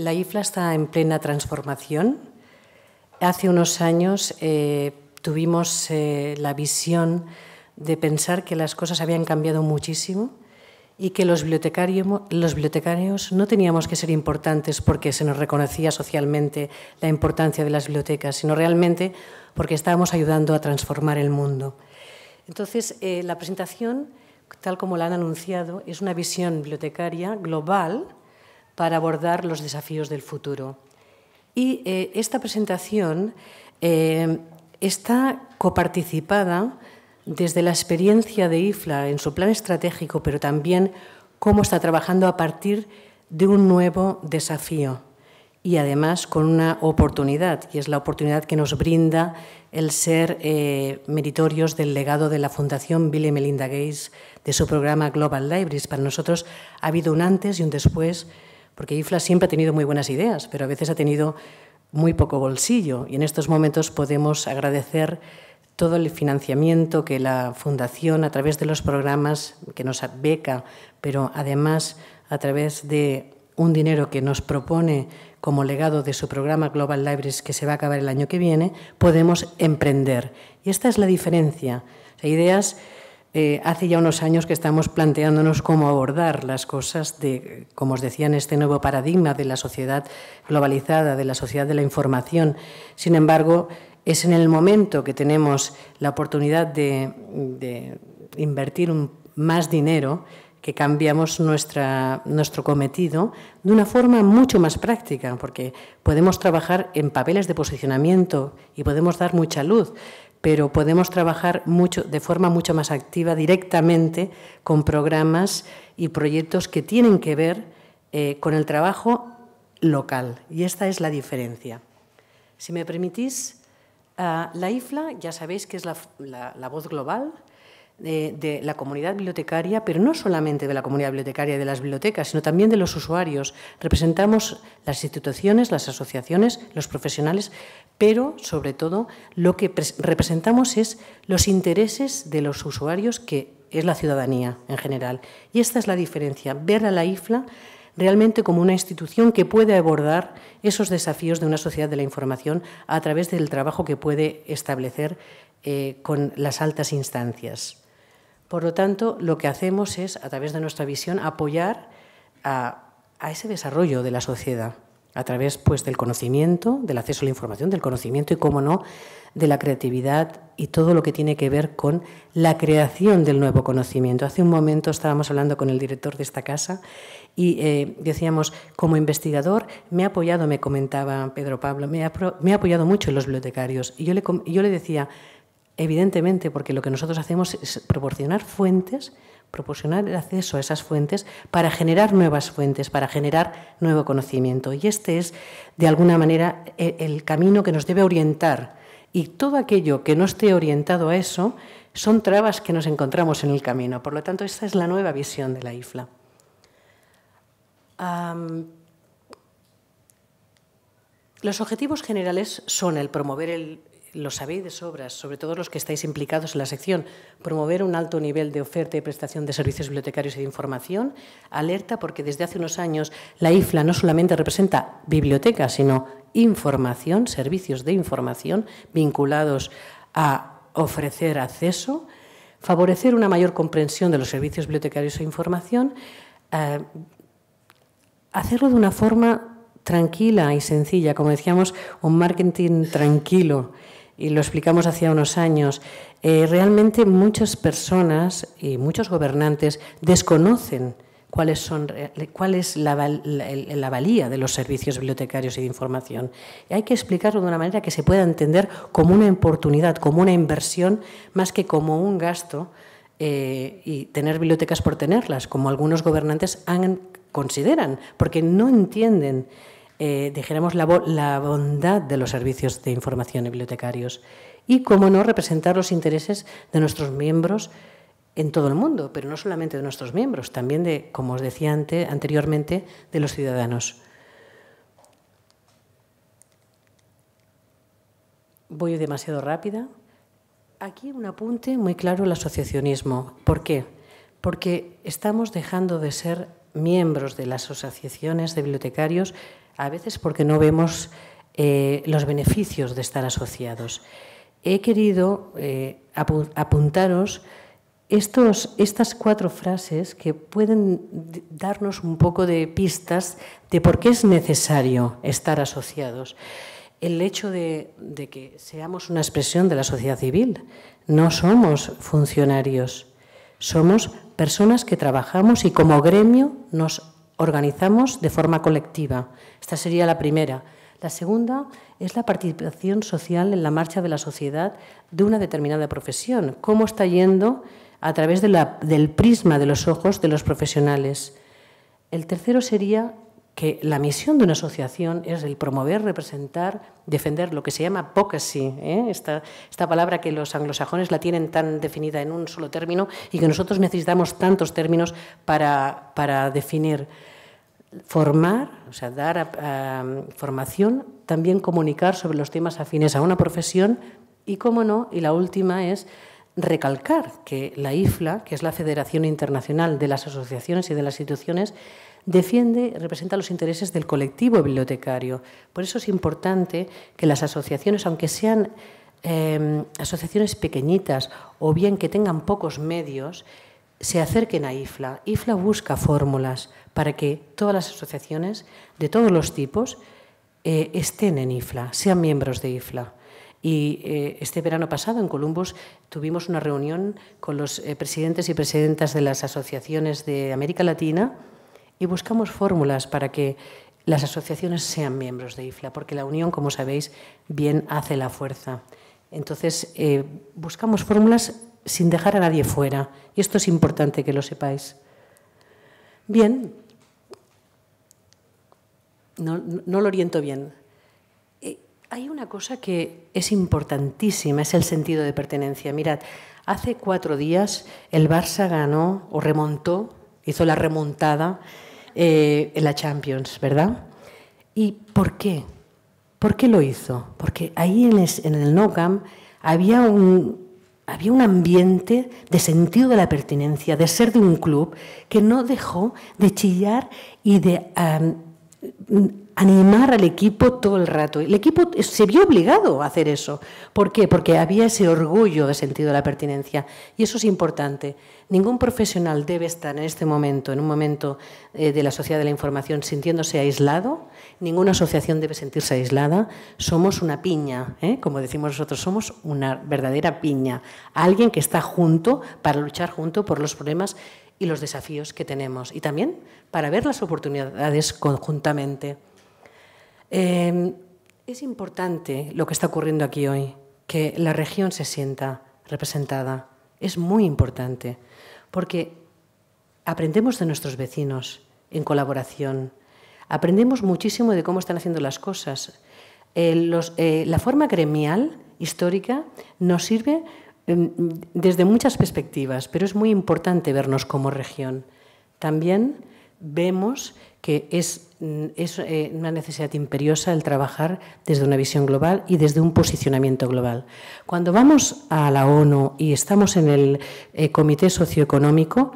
La IFLA está en plena transformación. Hace unos años eh, tuvimos eh, la visión de pensar que las cosas habían cambiado muchísimo y que los, los bibliotecarios no teníamos que ser importantes porque se nos reconocía socialmente la importancia de las bibliotecas, sino realmente porque estábamos ayudando a transformar el mundo. Entonces, eh, la presentación, tal como la han anunciado, es una visión bibliotecaria global para abordar los desafíos del futuro. Y eh, esta presentación eh, está coparticipada desde la experiencia de IFLA en su plan estratégico, pero también cómo está trabajando a partir de un nuevo desafío y además con una oportunidad, que es la oportunidad que nos brinda el ser eh, meritorios del legado de la Fundación Bill y Melinda Gates, de su programa Global Libraries. Para nosotros ha habido un antes y un después porque IFLA siempre ha tenido muy buenas ideas, pero a veces ha tenido muy poco bolsillo y en estos momentos podemos agradecer todo el financiamiento que la Fundación a través de los programas que nos beca, pero además a través de un dinero que nos propone como legado de su programa Global Libraries que se va a acabar el año que viene, podemos emprender. Y esta es la diferencia. ideas eh, hace ya unos años que estamos planteándonos cómo abordar las cosas de, como os decía, en este nuevo paradigma de la sociedad globalizada, de la sociedad de la información. Sin embargo, es en el momento que tenemos la oportunidad de, invertir más dinero que cambiamos nuestra, nuestro cometido de una forma mucho más práctica, porque podemos trabajar en papeles de posicionamiento y podemos dar mucha luz, pero podemos trabajar mucho, de forma mucho más activa directamente con programas y proyectos que tienen que ver eh, con el trabajo local. Y esta es la diferencia. Si me permitís, ah, la IFLA ya sabéis que es la voz global de, la comunidad bibliotecaria, pero no solamente de la comunidad bibliotecaria y de las bibliotecas, sino también de los usuarios. Representamos las instituciones, las asociaciones, los profesionales, pero sobre todo lo que representamos es los intereses de los usuarios, que es la ciudadanía en general. Y esta es la diferencia, ver a la IFLA realmente como una institución que puede abordar esos desafíos de una sociedad de la información a través del trabajo que puede establecer eh, con las altas instancias. Por lo tanto, lo que hacemos es, a través de nuestra visión, apoyar a, ese desarrollo de la sociedad a través pues, del conocimiento, del acceso a la información, del conocimiento y, cómo no, de la creatividad y todo lo que tiene que ver con la creación del nuevo conocimiento. Hace un momento estábamos hablando con el director de esta casa y eh, decíamos, como investigador, me ha apoyado, me comentaba Pedro Pablo, me ha, apoyado mucho en los bibliotecarios. Y yo le decía, Evidentemente, porque lo que nosotros hacemos es proporcionar fuentes, proporcionar el acceso a esas fuentes para generar nuevas fuentes, para generar nuevo conocimiento. Y este es, de alguna manera, e, el camino que nos debe orientar. Y todo aquello que no esté orientado a eso son trabas que nos encontramos en el camino. Por lo tanto, esta es la nueva visión de la IFLA. los objetivos generales son el promover el lo sabéis de sobras, sobre todo los que estáis implicados en la sección, promover un alto nivel de oferta y prestación de servicios bibliotecarios y de información, alerta porque desde hace unos años la IFLA no solamente representa bibliotecas, sino información, servicios de información vinculados a ofrecer acceso, favorecer una mayor comprensión de los servicios bibliotecarios e información, eh, hacerlo de una forma tranquila y sencilla, como decíamos, un marketing tranquilo y lo explicamos hacía unos años, eh, realmente muchas personas y muchos gobernantes desconocen cuáles son, cuál es la, valía de los servicios bibliotecarios y de información. Y hay que explicarlo de una manera que se pueda entender como una oportunidad, como una inversión, más que como un gasto eh, y tener bibliotecas por tenerlas, como algunos gobernantes consideran, porque no entienden eh, la, bondad de los servicios de información y bibliotecarios y, cómo no, representar los intereses de nuestros miembros en todo el mundo, pero no solamente de nuestros miembros, también de, como os decía antes anteriormente, de los ciudadanos. Voy demasiado rápida. Aquí un apunte muy claro al asociacionismo. ¿Por qué? Porque estamos dejando de ser miembros de las asociaciones de bibliotecarios a veces porque no vemos eh, los beneficios de estar asociados. He querido eh, apuntaros estos, estas cuatro frases que pueden darnos un poco de pistas de por qué es necesario estar asociados. El hecho de, de que seamos una expresión de la sociedad civil, no somos funcionarios, somos personas que trabajamos y como gremio nos Organizamos de forma colectiva. Esta sería la primera. La segunda es la participación social en la marcha de la sociedad de una determinada profesión. ¿Cómo está yendo a través del prisma de los ojos de los profesionales? El tercero sería que la misión de una asociación es el promover, representar, defender lo que se llama advocacy, ¿eh? esta, palabra que los anglosajones la tienen tan definida en un solo término y que nosotros necesitamos tantos términos para definir formar, o sea, dar formación, también comunicar sobre los temas afines a una profesión y, cómo no, y la última es recalcar que la IFLA, que es la Federación Internacional de las Asociaciones y de las Instituciones, defiende representa los intereses del colectivo bibliotecario. Por eso es importante que las asociaciones, aunque sean em, asociaciones pequeñitas o bien que tengan pocos medios, se acerquen a IFLA. IFLA busca fórmulas para que todas las asociaciones de todos los tipos eh, estén en IFLA, sean miembros de IFLA. Y eh, este verano pasado en Columbus tuvimos una reunión con los eh, presidentes y presidentas de las asociaciones de América Latina y buscamos fórmulas para que las asociaciones sean miembros de IFLA, porque la unión, como sabéis, bien hace la fuerza. Entonces, buscamos fórmulas sin dejar a nadie fuera. Y esto es importante que lo sepáis. Bien, no, lo oriento bien. Eh, hay una cosa que es importantísima, es el sentido de pertenencia. Mirad, hace cuatro días el Barça ganó o remontó, hizo la remontada eh, en la Champions, ¿verdad? ¿Y por qué? ¿Por qué lo hizo? Porque ahí en el, en No había un, había un ambiente de sentido de la pertinencia, de ser de un club, que no dejó de chillar y de animar al equipo todo el rato. El equipo se vio obligado a hacer eso. ¿Por qué? Porque había ese orgullo de sentido de la pertinencia. Y eso es importante. Ningún profesional debe estar en este momento, en un momento eh, de la sociedad de la información, sintiéndose aislado. Ninguna asociación debe sentirse aislada. Somos una piña, ¿eh? como decimos nosotros, somos una verdadera piña. Alguien que está junto para luchar junto por los problemas y los desafíos que tenemos. Y también para ver las oportunidades conjuntamente. Em, es importante lo que está ocurriendo aquí hoy, que la región se sienta representada. Es muy importante, porque aprendemos de nuestros vecinos en colaboración, aprendemos muchísimo de cómo están haciendo las cosas. Eh, eh, la forma gremial histórica nos sirve em, desde muchas perspectivas, pero es muy importante vernos como región. También vemos que es, mm, es eh, una necesidad imperiosa el trabajar desde una visión global y desde un posicionamiento global. Cuando vamos a la ONU y estamos en el eh, Comité Socioeconómico,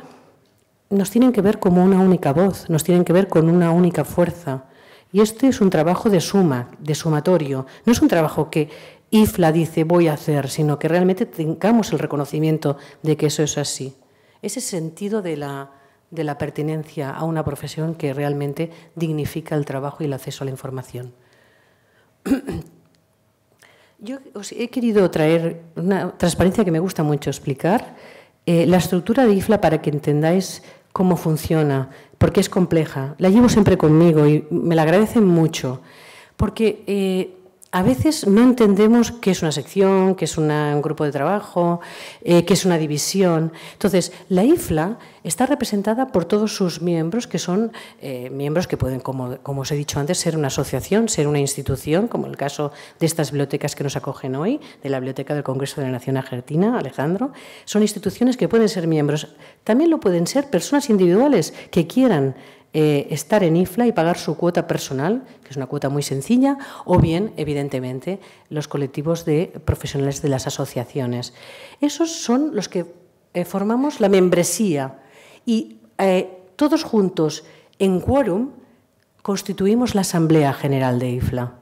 nos tienen que ver como una única voz, nos tienen que ver con una única fuerza. Y este es un trabajo de suma, de sumatorio. No es un trabajo que IFLA dice voy a hacer, sino que realmente tengamos el reconocimiento de que eso es así. Ese sentido de la, de la pertenencia a una profesión que realmente dignifica el trabajo y el acceso a la información. Yo os he querido traer una transparencia que me gusta mucho explicar, eh, la estructura de IFLA para que entendáis cómo funciona, porque es compleja. La llevo siempre conmigo y me la agradecen mucho, porque eh, a veces no entendemos qué es una sección, qué es un grupo de trabajo, eh, qué es una división. Entonces, la IFLA está representada por todos sus miembros, que son eh, miembros que pueden, como, como, os he dicho antes, ser una asociación, ser una institución, como el caso de estas bibliotecas que nos acogen hoy, de la Biblioteca del Congreso de la Nación Argentina, Alejandro. Son instituciones que pueden ser miembros. También lo pueden ser personas individuales que quieran eh, estar en IFLA y pagar su cuota personal, que es una cuota muy sencilla, o bien, evidentemente, los colectivos de profesionales de las asociaciones. Esos son los que eh, formamos la membresía y eh, todos juntos, en quórum, constituimos la Asamblea General de IFLA.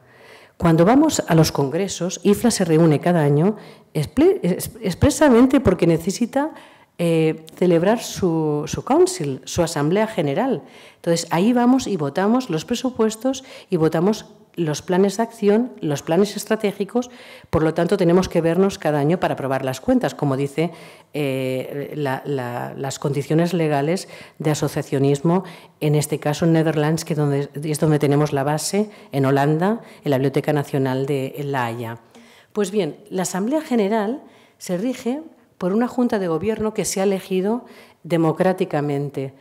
Cuando vamos a los congresos, IFLA se reúne cada año expresamente porque necesita eh, celebrar su, su council, su asamblea general. Entonces, ahí vamos y votamos los presupuestos y votamos los planes de acción, los planes estratégicos, por lo tanto tenemos que vernos cada año para aprobar las cuentas, como dice eh, las condiciones legales de asociacionismo, en este caso en Netherlands, que es donde tenemos la base, en Holanda, en la Biblioteca Nacional de La Haya. Pues bien, la Asamblea General se rige por una Junta de Gobierno que se ha elegido democráticamente,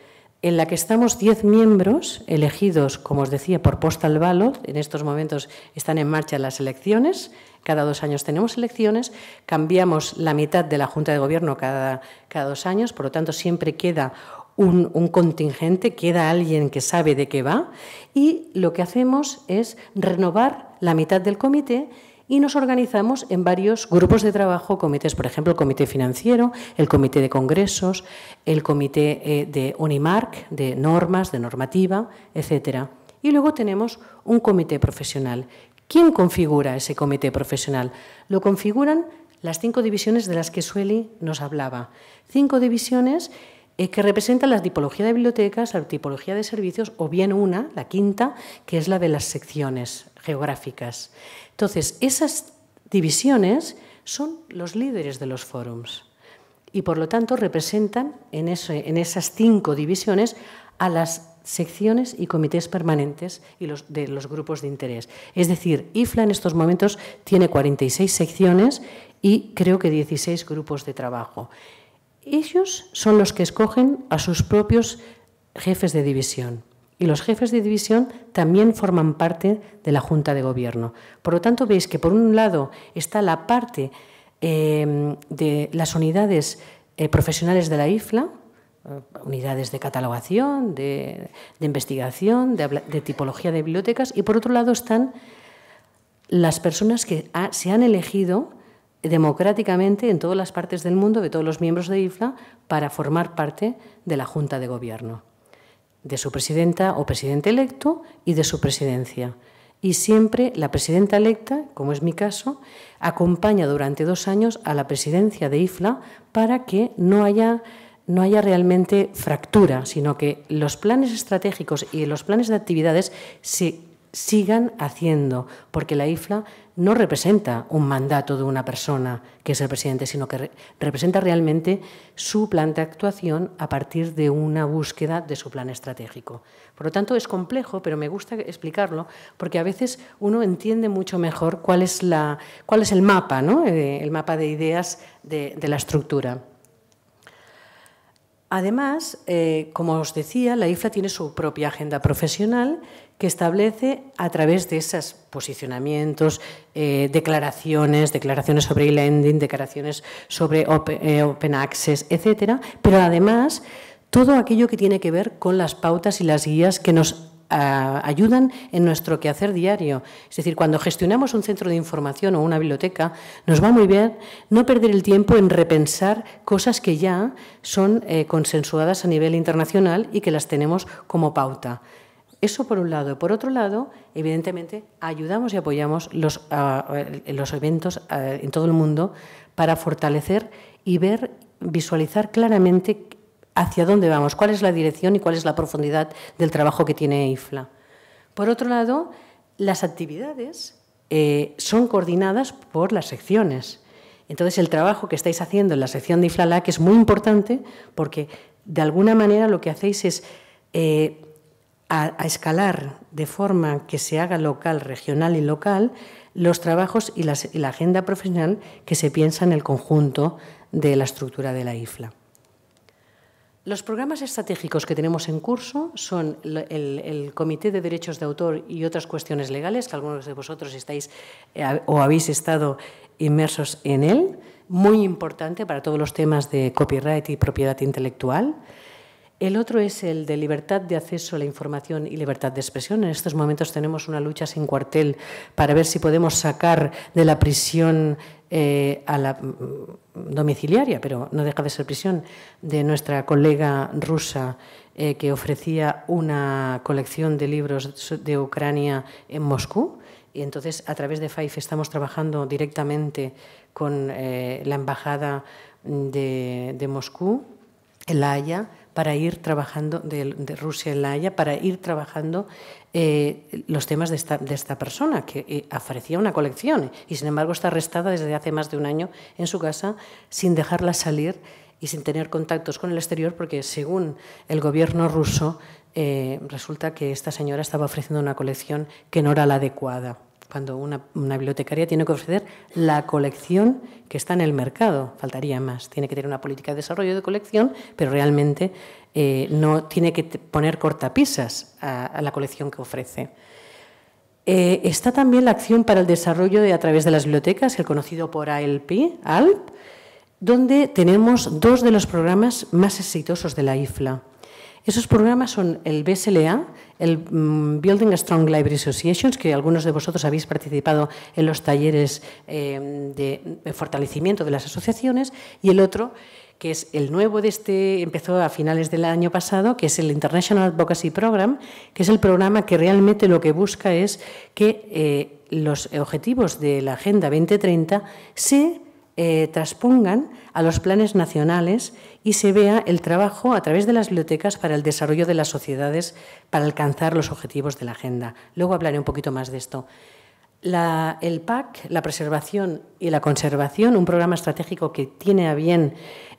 en la que estamos 10 miembros elegidos, como os decía, por postal ballot. En estos momentos están en marcha las elecciones. Cada dos años tenemos elecciones. Cambiamos la mitad de la Junta de Gobierno cada, cada dos años. Por lo tanto, siempre queda un contingente, queda alguien que sabe de qué va. Y lo que hacemos es renovar la mitad del comité y nos organizamos en varios grupos de trabajo, comités, por ejemplo, el comité financiero, el comité de congresos, el comité eh, de UNIMARC, de normas, de normativa, etcétera. Y luego tenemos un comité profesional. ¿Quién configura ese comité profesional? Lo configuran las cinco divisiones de las que Sueli nos hablaba. Cinco divisiones eh, que representan la tipología de bibliotecas, la tipología de servicios o bien una, la quinta, que es la de las secciones geográficas. Entonces, esas divisiones son los líderes de los fórums y, por lo tanto, representan en, esas cinco divisiones a las secciones y comités permanentes y los, de los grupos de interés. Es decir, IFLA en estos momentos tiene 46 secciones y creo que 16 grupos de trabajo. Ellos son los que escogen a sus propios jefes de división y los jefes de división también forman parte de la Junta de Gobierno. Por lo tanto, veis que por un lado está la parte em, de las unidades eh, profesionales de la IFLA, eh, unidades de catalogación, de, investigación, de, tipología de bibliotecas, y por otro lado están las personas que se han elegido democráticamente en todas las partes del mundo, de todos los miembros de IFLA, para formar parte de la Junta de Gobierno de su presidenta o presidente electo y de su presidencia. Y siempre la presidenta electa, como es mi caso, acompaña durante dos años a la presidencia de IFLA para que no haya, no haya realmente fractura, sino que los planes estratégicos y los planes de actividades se sigan haciendo, porque la IFLA no representa un mandato de una persona que es el presidente, sino que representa realmente su plan de actuación a partir de una búsqueda de su plan estratégico. Por lo tanto, es complejo, pero me gusta explicarlo, porque a veces uno entiende mucho mejor cuál es, el mapa, ¿no? Eh, el mapa de ideas de, la estructura. Además, eh, como os decía, la IFLA tiene su propia agenda profesional que establece a través de esos posicionamientos, eh, declaraciones, declaraciones sobre e-lending, declaraciones sobre eh, open, access, etcétera, pero además todo aquello que tiene que ver con las pautas y las guías que nos ah, ayudan en nuestro quehacer diario. Es decir, cuando gestionamos un centro de información o una biblioteca, nos va muy bien no perder el tiempo en repensar cosas que ya son eh, consensuadas a nivel internacional y que las tenemos como pauta. Eso por un lado. Por otro lado, evidentemente, ayudamos y apoyamos los, los eventos en todo el mundo para fortalecer y ver, visualizar claramente hacia dónde vamos, cuál es la dirección y cuál es la profundidad del trabajo que tiene IFLA. Por otro lado, las actividades eh, son coordinadas por las secciones. Entonces, el trabajo que estáis haciendo en la sección de IFLA-LAC es muy importante porque, de alguna manera, lo que hacéis es... Eh, a, escalar de forma que se haga local, regional y local los trabajos y, la agenda profesional que se piensa en el conjunto de la estructura de la IFLA. Los programas estratégicos que tenemos en curso son el, Comité de Derechos de Autor y otras cuestiones legales, que algunos de vosotros estáis eh, o habéis estado inmersos en él, muy importante para todos los temas de copyright y propiedad intelectual. El otro es el de libertad de acceso a la información y libertad de expresión. En estos momentos tenemos una lucha sin cuartel para ver si podemos sacar de la prisión eh, a la mm, domiciliaria, pero no deja de ser prisión, de nuestra colega rusa eh, que ofrecía una colección de libros de Ucrania en Moscú. Y entonces, a través de FAIF estamos trabajando directamente con eh, la Embajada de, de Moscú, en La Haya, para ir trabajando, de, Rusia en La Haya, para ir trabajando eh, los temas de esta, persona, que ofrecía eh, una colección y sin embargo está arrestada desde hace más de un año en su casa sin dejarla salir y sin tener contactos con el exterior, porque según el gobierno ruso, eh, resulta que esta señora estaba ofreciendo una colección que no era la adecuada cuando una, bibliotecaria tiene que ofrecer la colección que está en el mercado. Faltaría más. Tiene que tener una política de desarrollo de colección, pero realmente eh, no tiene que poner cortapisas a, la colección que ofrece. Eh, está también la acción para el desarrollo a través de las bibliotecas, el conocido por ALP, ALP, donde tenemos dos de los programas más exitosos de la IFLA. Esos programas son el BSLA, el mm, Building Strong Library Associations, que algunos de vosotros habéis participado en los talleres em, de fortalecimiento de las asociaciones, y el otro que es el nuevo de este, empezó a finales del año pasado, que es el International Advocacy Program, que es el programa que realmente lo que busca es que eh, los objetivos de la Agenda 2030 se eh, transpongan a los planes nacionales y se vea el trabajo a través de las bibliotecas para el desarrollo de las sociedades para alcanzar los objetivos de la agenda. Luego hablaré un poquito más de esto. el PAC, la preservación y la conservación, un programa estratégico que tiene a bien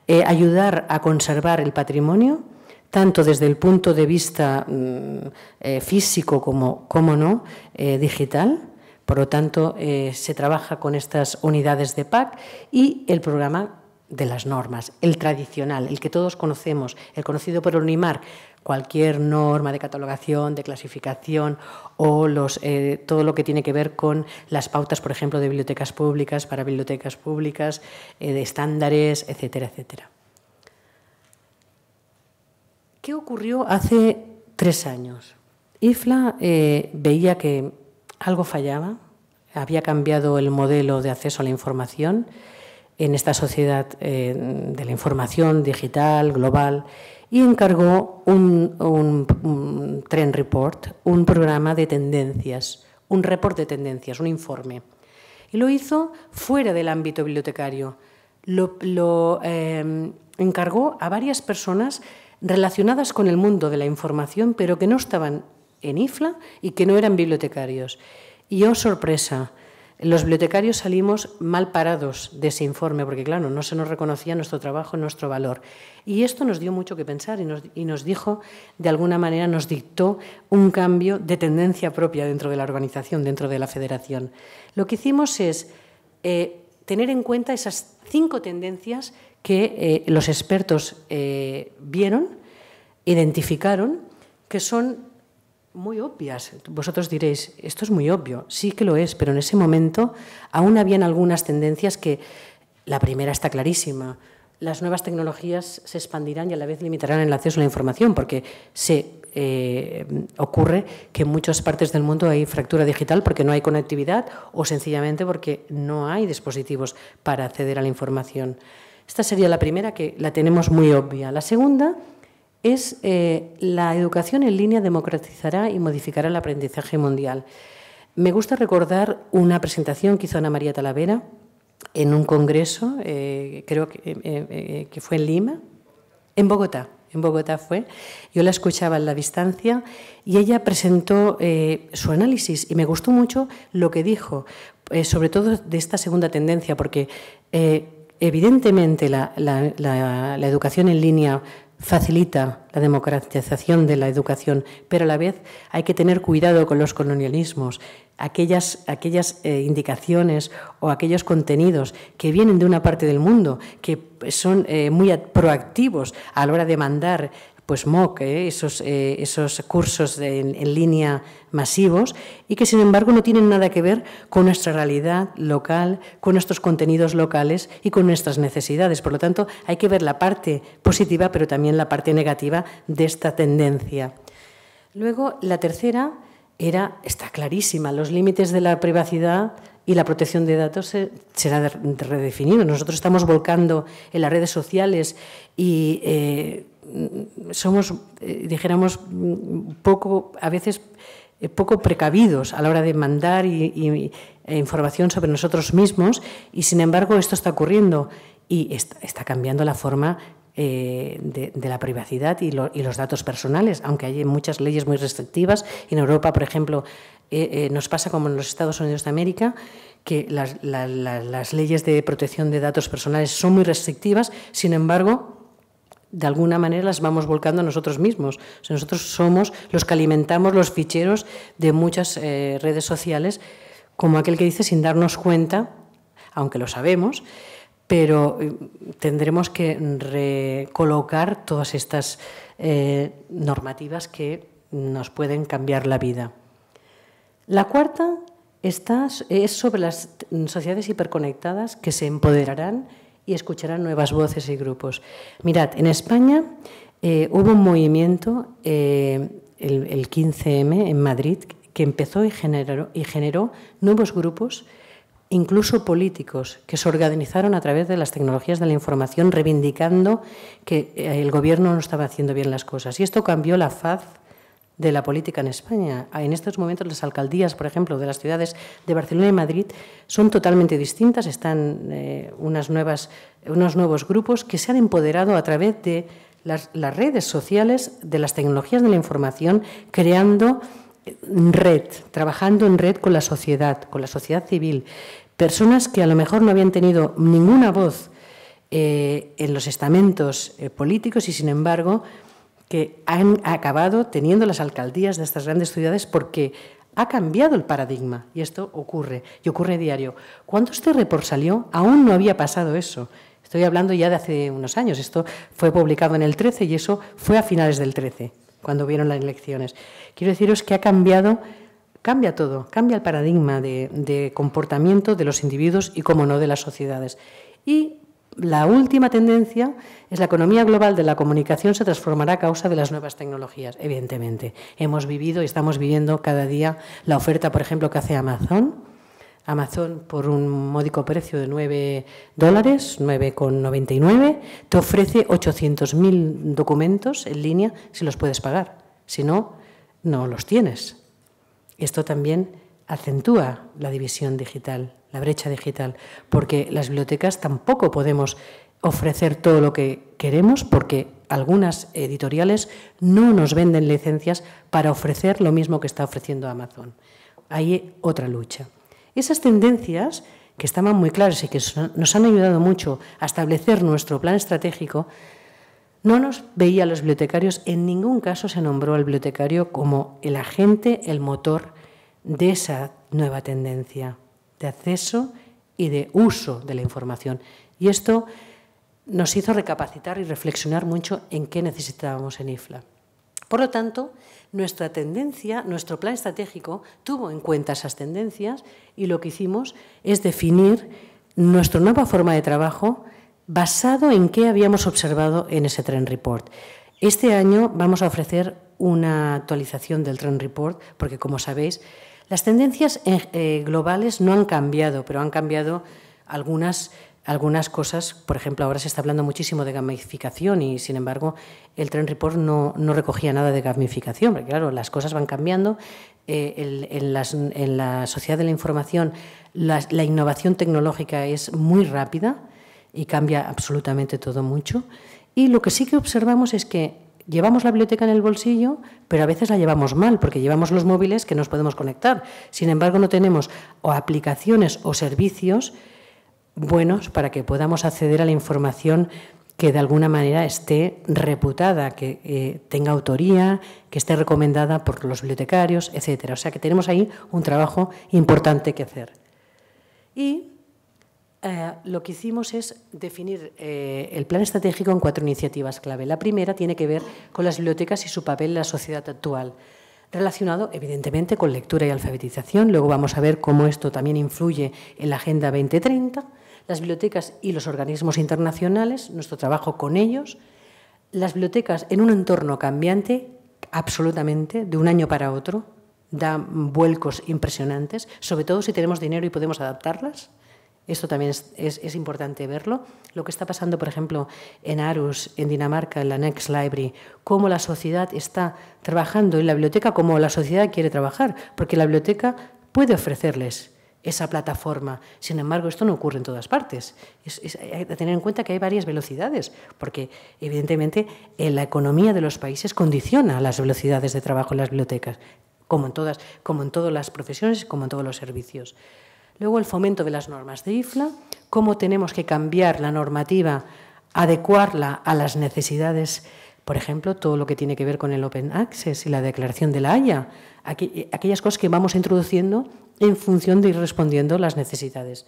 eh, ayudar a conservar el patrimonio, tanto desde el punto de vista mm, eh, físico como, como no, eh, digital. Por lo tanto, se trabaja con estas unidades de PAC y el programa de las normas, el tradicional, el que todos conocemos, el conocido por UNIMAR, cualquier norma de catalogación, de clasificación o eh, todo lo que tiene que ver con las pautas, por ejemplo, de bibliotecas públicas, para bibliotecas públicas, eh, de estándares, etcétera, etcétera. ¿Qué ocurrió hace tres años? IFLA eh, veía que algo fallaba, había cambiado el modelo de acceso a la información en esta sociedad eh, de la información digital, global, y encargó un, un, trend report, un programa de tendencias, un report de tendencias, un informe. Y lo hizo fuera del ámbito bibliotecario. Lo, em, encargó a varias personas relacionadas con el mundo de la información, pero que no estaban en IFLA y que no eran bibliotecarios. Y oh sorpresa, los bibliotecarios salimos mal parados de ese informe, porque claro, no se nos reconocía nuestro trabajo, nuestro valor. Y esto nos dio mucho que pensar y nos, dijo, de alguna manera, nos dictó un cambio de tendencia propia dentro de la organización, dentro de la federación. Lo que hicimos es eh, tener en cuenta esas cinco tendencias que eh, los expertos eh, vieron, identificaron, que son muy obvias. Vosotros diréis, esto es muy obvio, sí que lo es, pero en ese momento aún habían algunas tendencias que, la primera está clarísima, las nuevas tecnologías se expandirán y a la vez limitarán el acceso a la información, porque se eh, ocurre que en muchas partes del mundo hay fractura digital porque no hay conectividad o sencillamente porque no hay dispositivos para acceder a la información. Esta sería la primera que la tenemos muy obvia. La segunda es eh, la educación en línea democratizará y modificará el aprendizaje mundial. Me gusta recordar una presentación que hizo Ana María Talavera en un congreso, eh, creo que, eh, que fue en Lima, en Bogotá, en Bogotá fue. Yo la escuchaba en la distancia y ella presentó su análisis y me gustó mucho lo que dijo, sobre todo de esta segunda tendencia, porque evidentemente la, educación en línea facilita la democratización de la educación, pero a la vez hay que tener cuidado con los colonialismos, aquellas, aquellas eh, indicaciones o aquellos contenidos que vienen de una parte del mundo, que son eh, muy proactivos a la hora de mandar pues MOOC, ¿eh? esos, eh, esos, cursos en, línea masivos, y que sin embargo no tienen nada que ver con nuestra realidad local, con nuestros contenidos locales y con nuestras necesidades. Por lo tanto, hay que ver la parte positiva, pero también la parte negativa de esta tendencia. Luego, la tercera era, está clarísima, los límites de la privacidad y la protección de datos se, será redefinido. Nosotros estamos volcando en las redes sociales y... Eh, Mm, somos, eh, dijéramos, mm, poco, a veces eh, poco precavidos a la hora de mandar e información sobre nosotros mismos y sin embargo esto está ocurriendo y está, cambiando la forma eh, de, la privacidad y, los datos personales, aunque hay muchas leyes muy restrictivas. En Europa, por ejemplo, nos pasa como en los Estados Unidos de América, que las leyes de protección de datos personales son muy restrictivas, sin embargo, de alguna manera las vamos volcando a nosotros mismos. nosotros somos los que alimentamos los ficheros de muchas eh, redes sociales, como aquel que dice, sin darnos cuenta, aunque lo sabemos, pero eh, tendremos que recolocar todas estas eh, normativas que nos pueden cambiar la vida. La cuarta es sobre las sociedades hiperconectadas que se empoderarán y escucharán nuevas voces y grupos. Mirad, en España eh, hubo un movimiento, eh, el, 15M, en Madrid, que empezó y generó, y generó nuevos grupos, incluso políticos, que se organizaron a través de las tecnologías de la información, reivindicando que eh, el gobierno no estaba haciendo bien las cosas. Y esto cambió la faz de la política en España. En estos momentos las alcaldías, por ejemplo, de las ciudades de Barcelona y Madrid son totalmente distintas. Están eh, unos nuevos grupos que se han empoderado a través de las, redes sociales, de las tecnologías de la información, creando red, trabajando en red con la sociedad, con la sociedad civil. Personas que a lo mejor no habían tenido ninguna voz eh, en los estamentos eh, políticos y, sin embargo, que han acabado teniendo las alcaldías de estas grandes ciudades porque ha cambiado el paradigma y esto ocurre y ocurre diario. Cuando este report salió, aún no había pasado eso. Estoy hablando ya de hace unos años. Esto fue publicado en el 13 y eso fue a finales del 13, cuando vieron las elecciones. Quiero deciros que ha cambiado, cambia todo, cambia el paradigma de, de comportamiento de los individuos y, como no, de las sociedades. Y la última tendencia es la economía global de la comunicación se transformará a causa de las nuevas tecnologías, evidentemente. Hemos vivido y estamos viviendo cada día la oferta, por ejemplo, que hace Amazon. Amazon por un módico precio de 9 dólares, 9,99, te ofrece 800.000 documentos en línea si los puedes pagar. Si no, no los tienes. Esto también acentúa la división digital la brecha digital, porque las bibliotecas tampoco podemos ofrecer todo lo que queremos porque algunas editoriales no nos venden licencias para ofrecer lo mismo que está ofreciendo Amazon. Hay otra lucha. Esas tendencias que estaban muy claras y que nos han ayudado mucho a establecer nuestro plan estratégico, no nos veía a los bibliotecarios, en ningún caso se nombró al bibliotecario como el agente, el motor de esa nueva tendencia de acceso y de uso de la información. Y esto nos hizo recapacitar y reflexionar mucho en qué necesitábamos en IFLA. Por lo tanto, nuestra tendencia, nuestro plan estratégico tuvo en cuenta esas tendencias y lo que hicimos es definir nuestra nueva forma de trabajo basado en qué habíamos observado en ese Trend Report. Este año vamos a ofrecer una actualización del Trend Report porque, como sabéis, las tendencias eh, eh, globales no han cambiado, pero han cambiado algunas, algunas cosas. Por ejemplo, ahora se está hablando muchísimo de gamificación y, sin embargo, el Trend Report no, no recogía nada de gamificación, claro, las cosas van cambiando. Eh, en, la sociedad de la información, la innovación tecnológica es muy rápida y cambia absolutamente todo mucho. Y lo que sí que observamos es que llevamos la biblioteca en el bolsillo, pero a veces la llevamos mal, porque llevamos los móviles que nos podemos conectar. Sin embargo, no tenemos o aplicaciones o servicios buenos para que podamos acceder a la información que de alguna manera esté reputada, que eh, tenga autoría, que esté recomendada por los bibliotecarios, etcétera. O sea que tenemos ahí un trabajo importante que hacer. Y eh, lo que hicimos es definir eh, el plan estratégico en cuatro iniciativas clave. La primera tiene que ver con las bibliotecas y su papel en la sociedad actual, relacionado evidentemente con lectura y alfabetización. Luego vamos a ver cómo esto también influye en la Agenda 2030, las bibliotecas y los organismos internacionales, nuestro trabajo con ellos, las bibliotecas en un entorno cambiante absolutamente de un año para otro, dan vuelcos impresionantes, sobre todo si tenemos dinero y podemos adaptarlas. Esto también es, importante verlo. Lo que está pasando, por ejemplo, en Aarhus, en Dinamarca, en la Next Library, cómo la sociedad está trabajando en la biblioteca cómo la sociedad quiere trabajar, porque la biblioteca puede ofrecerles esa plataforma. Sin embargo, esto no ocurre en todas partes. hay que tener en cuenta que hay varias velocidades, porque evidentemente la economía de los países condiciona las velocidades de trabajo en las bibliotecas, como en todas, como en todas las profesiones, como en todos los servicios. Luego el fomento de las normas de IFLA, cómo tenemos que cambiar la normativa, adecuarla a las necesidades, por ejemplo, todo lo que tiene que ver con el Open Access y la declaración de la Haya, eh, aquellas cosas que vamos introduciendo en función de ir respondiendo las necesidades.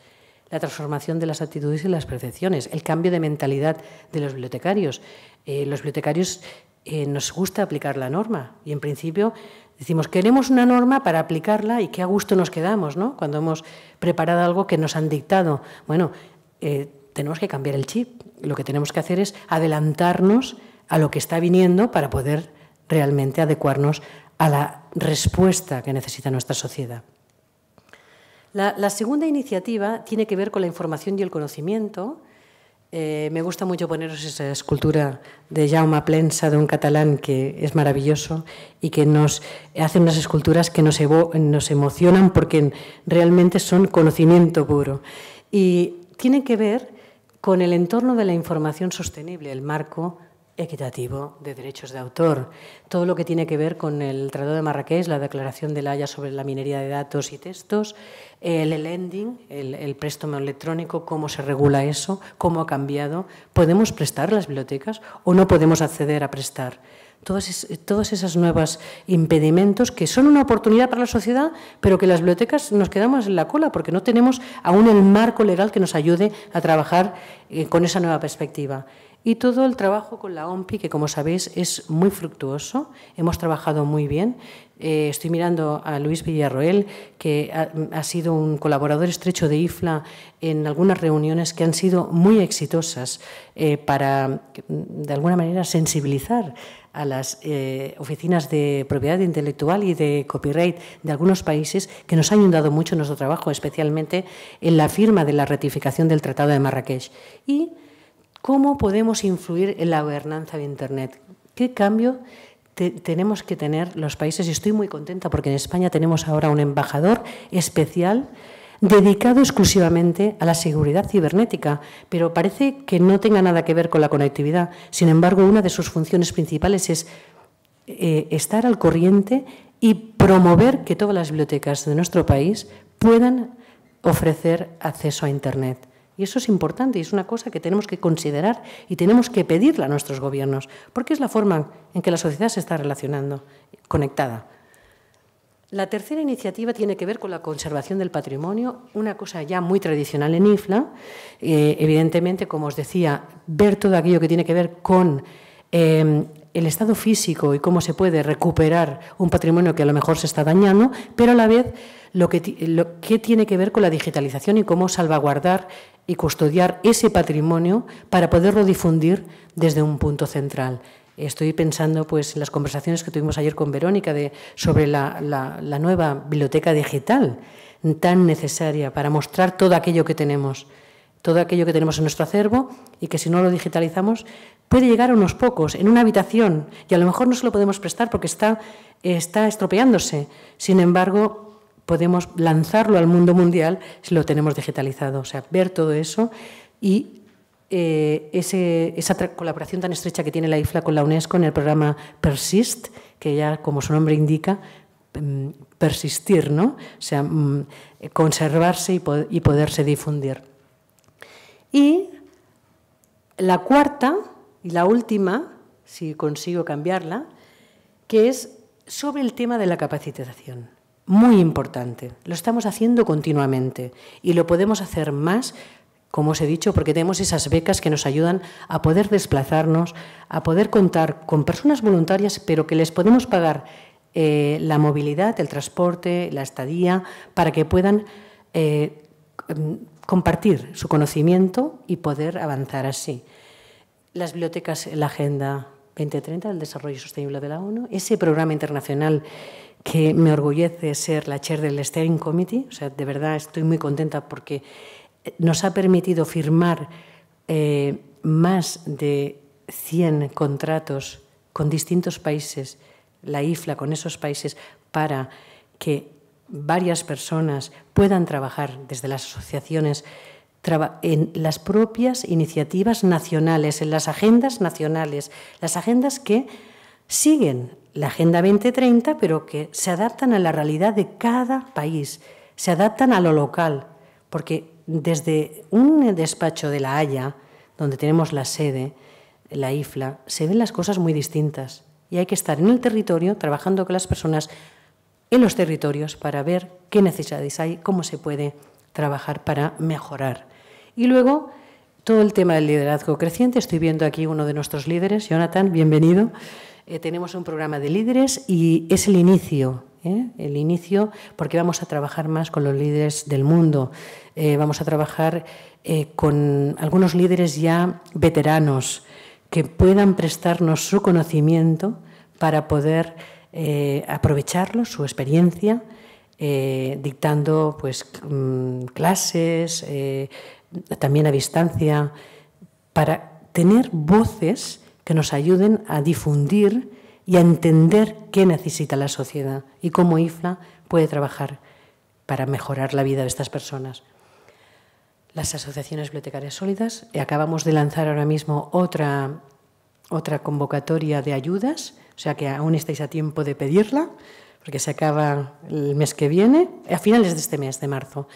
La transformación de las actitudes y las percepciones, el cambio de mentalidad de los bibliotecarios. Eh, los bibliotecarios eh, nos gusta aplicar la norma y, en principio, Decimos, queremos una norma para aplicarla y qué a gusto nos quedamos, ¿no? Cuando hemos preparado algo que nos han dictado. Bueno, eh, tenemos que cambiar el chip. Lo que tenemos que hacer es adelantarnos a lo que está viniendo para poder realmente adecuarnos a la respuesta que necesita nuestra sociedad. la segunda iniciativa tiene que ver con la información y el conocimiento. Eh, me gusta mucho poneros esa escultura de Jaume Plensa, de un catalán que es maravilloso y que nos hace unas esculturas que nos, nos emocionan porque realmente son conocimiento puro. Y tiene que ver con el entorno de la información sostenible, el marco equitativo de derechos de autor, todo lo que tiene que ver con el Tratado de Marrakech, la Declaración de la Haya sobre la minería de datos y textos, el lending, el, préstamo electrónico, cómo se regula eso, cómo ha cambiado, podemos prestar las bibliotecas o no podemos acceder a prestar. Todos, todas esos nuevos impedimentos que son una oportunidad para la sociedad, pero que las bibliotecas nos quedamos en la cola porque no tenemos aún el marco legal que nos ayude a trabajar eh, con esa nueva perspectiva y todo el trabajo con la OMPI, que como sabéis es muy fructuoso, hemos trabajado muy bien. Eh, estoy mirando a Luis Villarroel, que ha, sido un colaborador estrecho de IFLA en algunas reuniones que han sido muy exitosas eh, para, de alguna manera, sensibilizar a las eh, oficinas de propiedad intelectual y de copyright de algunos países que nos han ayudado mucho en nuestro trabajo, especialmente en la firma de la ratificación del Tratado de Marrakech. Y ¿Cómo podemos influir en la gobernanza de Internet? ¿Qué cambio tenemos que tener los países? Y estoy muy contenta porque en España tenemos ahora un embajador especial dedicado exclusivamente a la seguridad cibernética, pero parece que no tenga nada que ver con la conectividad. Sin embargo, una de sus funciones principales es eh, estar al corriente y promover que todas las bibliotecas de nuestro país puedan ofrecer acceso a Internet. Y eso es importante y es una cosa que tenemos que considerar y tenemos que pedirla a nuestros gobiernos, porque es la forma en que la sociedad se está relacionando, conectada. La tercera iniciativa tiene que ver con la conservación del patrimonio, una cosa ya muy tradicional en IFLA. Eh, evidentemente, como os decía, ver todo aquello que tiene que ver con eh, el estado físico y cómo se puede recuperar un patrimonio que a lo mejor se está dañando, pero a la vez lo que, tiene que ver con la digitalización y cómo salvaguardar y custodiar ese patrimonio para poderlo difundir desde un punto central. Estoy pensando pues, en las conversaciones que tuvimos ayer con Verónica de, sobre la nueva biblioteca digital, tan necesaria para mostrar todo aquello que tenemos, todo aquello que tenemos en nuestro acervo y que si no lo digitalizamos puede llegar a unos pocos en una habitación y a lo mejor no se lo podemos prestar porque está, está estropeándose. Sin embargo, podemos lanzarlo al mundo mundial si lo tenemos digitalizado. O sea, ver todo eso y eh, esa colaboración tan estrecha que tiene la IFLA con la UNESCO en el programa Persist, que ya, como su nombre indica, mm, persistir, ¿no? O sea, mm, conservarse y, y poderse difundir. Y la cuarta y la última, si consigo cambiarla, que es sobre el tema de la capacitación. Muy importante. Lo estamos haciendo continuamente y lo podemos hacer más, como os he dicho, porque tenemos esas becas que nos ayudan a poder desplazarnos, a poder contar con personas voluntarias, pero que les podemos pagar eh, la movilidad, el transporte, la estadía, para que puedan eh, mm, compartir su conocimiento y poder avanzar así las bibliotecas la Agenda 2030 del Desarrollo Sostenible de la ONU, ese programa internacional que me orgullece ser la chair del Steering Committee, o sea, de verdad estoy muy contenta porque eh, nos ha permitido firmar eh, más de 100 contratos con distintos países, la IFLA con esos países, para que varias personas puedan trabajar desde las asociaciones en las propias iniciativas nacionales, en las agendas nacionales, las agendas que siguen la Agenda 2030, pero que se adaptan a la realidad de cada país, se adaptan a lo local, porque desde un despacho de La Haya, donde tenemos la sede, la IFLA, se ven las cosas muy distintas y hay que estar en el territorio trabajando con las personas en los territorios para ver qué necesidades hay, cómo se puede trabajar para mejorar y luego, todo el tema del liderazgo creciente. Estoy viendo aquí uno de nuestros líderes, Jonathan, bienvenido. Eh, tenemos un programa de líderes y es el inicio, ¿eh? el inicio porque vamos a trabajar más con los líderes del mundo. Eh, vamos a trabajar con algunos líderes ya veteranos que puedan prestarnos su conocimiento para poder aprovecharlo, su experiencia. dictando pues mm, clases, también a distancia, para tener voces que nos ayuden a difundir y a entender qué necesita la sociedad y cómo IFLA puede trabajar para mejorar la vida de estas personas. Las asociaciones bibliotecarias sólidas, acabamos de lanzar ahora mismo otra, otra convocatoria de ayudas, o sea que aún estáis a tiempo de pedirla, porque se acaba el mes que viene, a finales de este mes, de marzo.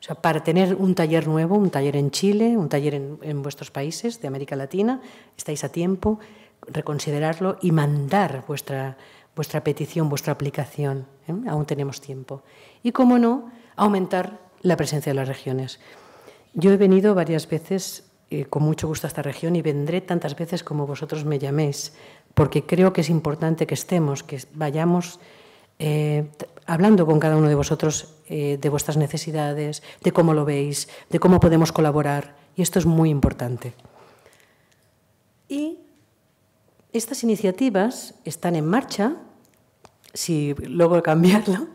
O sea, para tener un taller nuevo, un taller en Chile, un taller en, vuestros países de América Latina, estáis a tiempo, reconsiderarlo y mandar vuestra, vuestra petición, vuestra aplicación. ¿eh? Aún tenemos tiempo. Y, cómo no, aumentar la presencia de las regiones. Yo he venido varias veces eh, con mucho gusto a esta región y vendré tantas veces como vosotros me llaméis, porque creo que es importante que estemos, que vayamos eh, hablando con cada uno de vosotros eh, de vuestras necesidades, de cómo lo veis, de cómo podemos colaborar. Y esto es muy importante. Y estas iniciativas están en marcha, si luego cambiarlo,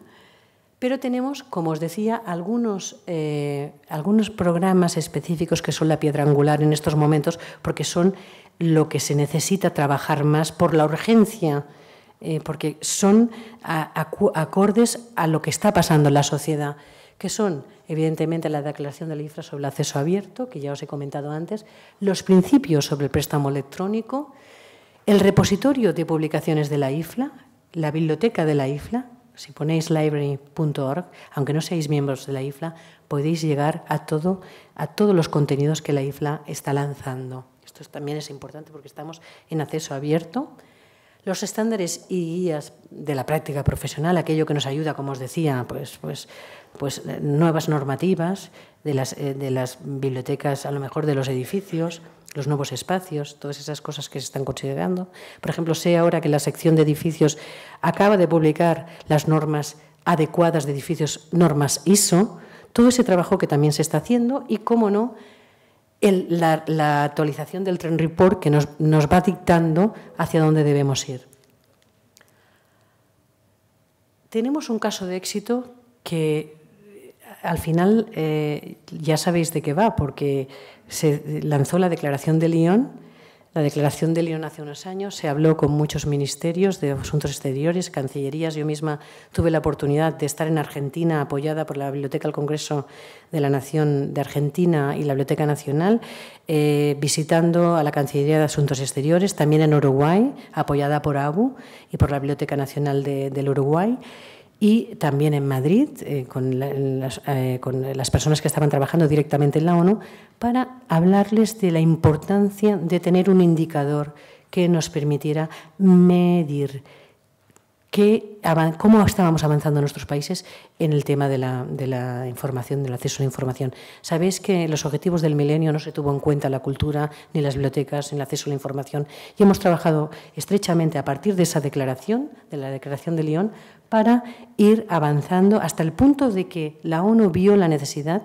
pero tenemos, como os decía, algunos, eh, algunos programas específicos que son la piedra angular en estos momentos, porque son lo que se necesita trabajar más por la urgencia eh, porque son acordes a lo que está pasando en la sociedad, que son, evidentemente, la Declaración de la IFLA sobre el acceso abierto, que ya os he comentado antes, los principios sobre el préstamo electrónico, el repositorio de publicaciones de la IFLA, la biblioteca de la IFLA, si ponéis library.org, aunque no seáis miembros de la IFLA, podéis llegar a, todo, a todos los contenidos que la IFLA está lanzando. Esto también es importante porque estamos en acceso abierto, los estándares y guías de la práctica profesional, aquello que nos ayuda, como os decía, pues, pues, pues eh, nuevas normativas de las, eh, de las bibliotecas, a lo mejor de los edificios, los nuevos espacios, todas esas cosas que se están considerando. Por ejemplo, sé ahora que la sección de edificios acaba de publicar las normas adecuadas de edificios, normas ISO, todo ese trabajo que también se está haciendo y, cómo no, la, actualización del Trend Report que nos, nos va dictando hacia dónde debemos ir. Tenemos un caso de éxito que eh, al final eh, ya sabéis de qué va, porque se lanzó la declaración de Lyon la declaración de Lyon hace unos años, se habló con muchos ministerios de asuntos exteriores, cancillerías. Yo misma tuve la oportunidad de estar en Argentina apoyada por la Biblioteca del Congreso de la Nación de Argentina y la Biblioteca Nacional, eh, visitando a la Cancillería de Asuntos Exteriores, también en Uruguay, apoyada por ABU y por la Biblioteca Nacional del Uruguay y también en Madrid eh, eh, con, las, personas que estaban trabajando directamente en la ONU para hablarles de la importancia de tener un indicador que nos permitiera medir cómo estábamos avanzando en nuestros países en el tema de la, información, del acceso a la información. Sabéis que los objetivos del milenio no se tuvo en cuenta la cultura, ni las bibliotecas, ni el acceso a la información, y hemos trabajado estrechamente a partir de esa declaración, de la declaración de Lyon, para ir avanzando hasta el punto de que la ONU vio la necesidad